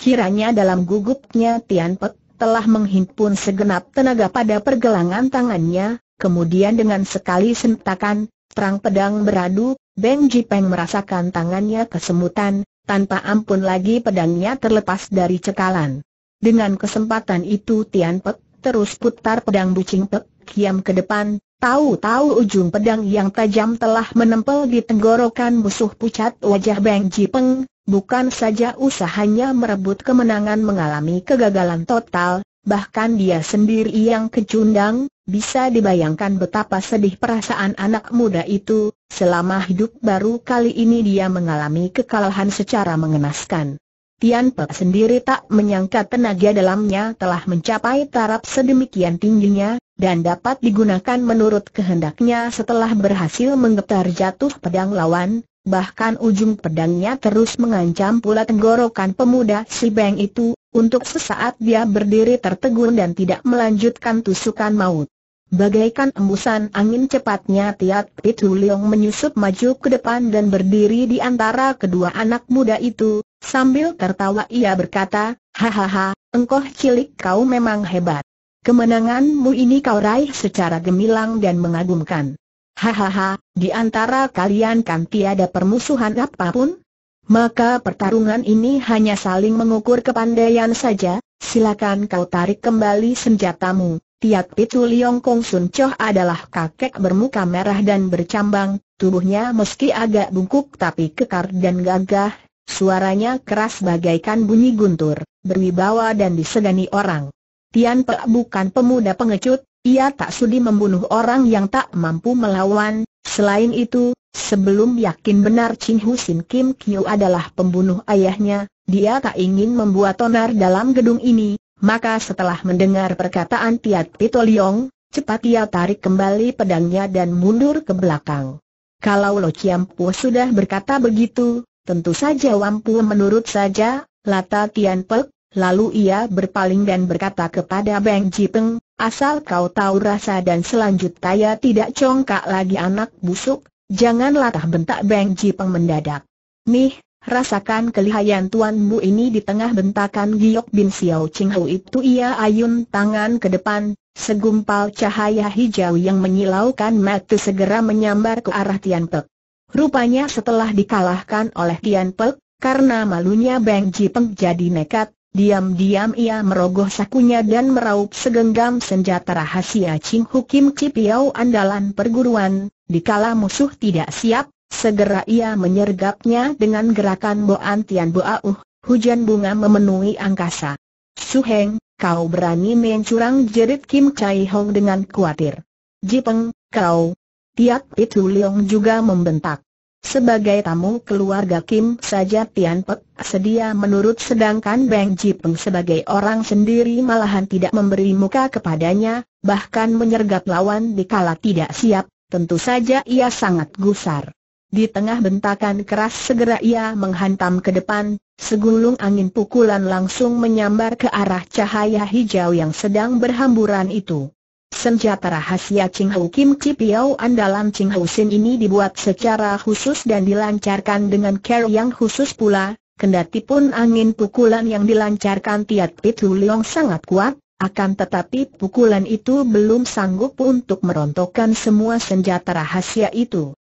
Kiranya dalam gugupnya Tian Pek telah menghimpun segenap tenaga pada pergelangan tangannya, kemudian dengan sekali sentakan, perang pedang beradu, Beng Jipeng merasakan tangannya kesemutan, tanpa ampun lagi pedangnya terlepas dari cekalan. Dengan kesempatan itu Tian Pek terus putar pedang bucing Pek Kiam ke depan, Tahu-tahu ujung pedang yang tajam telah menempel di tenggorokan musuh pucat wajah Beng Jipeng, bukan saja usahanya merebut kemenangan mengalami kegagalan total, bahkan dia sendiri yang kecundang, bisa dibayangkan betapa sedih perasaan anak muda itu, selama hidup baru kali ini dia mengalami kekalahan secara mengenaskan. Tian Pe sendiri tak menyangka tenaga dalamnya telah mencapai taraf sedemikian tingginya, dan dapat digunakan menurut kehendaknya setelah berhasil menggetar jatuh pedang lawan, bahkan ujung pedangnya terus mengancam pula tenggorokan pemuda si Beng itu, untuk sesaat dia berdiri tertegun dan tidak melanjutkan tusukan maut. Bagaikan embusan angin cepatnya Tiat Pitu Leong menyusup maju ke depan dan berdiri di antara kedua anak muda itu, Sambil tertawa ia berkata, hahaha, engkau cilik kau memang hebat. Kemenanganmu ini kau raih secara gemilang dan mengagumkan. Hahaha, di antara kalian kan tiada permusuhan apapun? Maka pertarungan ini hanya saling mengukur kepandaian saja, silakan kau tarik kembali senjatamu. Tiak Pitu Liong Kong Sun Choh adalah kakek bermuka merah dan bercambang, tubuhnya meski agak bungkuk tapi kekar dan gagah, Suaranya keras bagaikan bunyi guntur, berwibawa dan disegani orang. Tian Pe bukan pemuda pengecut, ia tak sudi membunuh orang yang tak mampu melawan. Selain itu, sebelum yakin benar Chin Sin Kim Kyu adalah pembunuh ayahnya, dia tak ingin membuat onar dalam gedung ini. Maka setelah mendengar perkataan Tiat Liong, cepat ia tarik kembali pedangnya dan mundur ke belakang. Kalau Lo Chiam Po sudah berkata begitu, Tentu saja wampu menurut saja, Lata Tian Pek, lalu ia berpaling dan berkata kepada Beng Jipeng, asal kau tahu rasa dan selanjutnya tidak congkak lagi anak busuk, jangan latah bentak Beng Jipeng mendadak. Nih, rasakan kelihayan tuanmu ini di tengah bentakan Giok Bin Xiao Ching Hu itu ia ayun tangan ke depan, segumpal cahaya hijau yang menyilaukan mata segera menyambar ke arah Tian Pek. Rupanya setelah dikalahkan oleh Tian Pek, karena malunya Beng Ji Peng jadi nekat, diam-diam ia merogoh sakunya dan meraup segenggam senjata rahasia Ching Hu Kim Piao andalan perguruan, dikala musuh tidak siap, segera ia menyergapnya dengan gerakan Boan Tian Boauh, hujan bunga memenuhi angkasa. Su Heng, kau berani mencurang jerit Kim Chai Hong dengan khawatir. Peng, kau, Tiat Pitu Leong juga membentak. Sebagai tamu keluarga Kim saja Tian Pek sedia menurut sedangkan Beng Ji Peng sebagai orang sendiri malahan tidak memberi muka kepadanya, bahkan menyergap lawan dikala tidak siap, tentu saja ia sangat gusar. Di tengah bentakan keras segera ia menghantam ke depan, segulung angin pukulan langsung menyambar ke arah cahaya hijau yang sedang berhamburan itu. Senjata rahasia Ching Hou Kim Piao andalan Ching Hou Sin ini dibuat secara khusus dan dilancarkan dengan care yang khusus pula, kendati pun angin pukulan yang dilancarkan Tiat Hu Leong sangat kuat, akan tetapi pukulan itu belum sanggup untuk merontokkan semua senjata rahasia itu.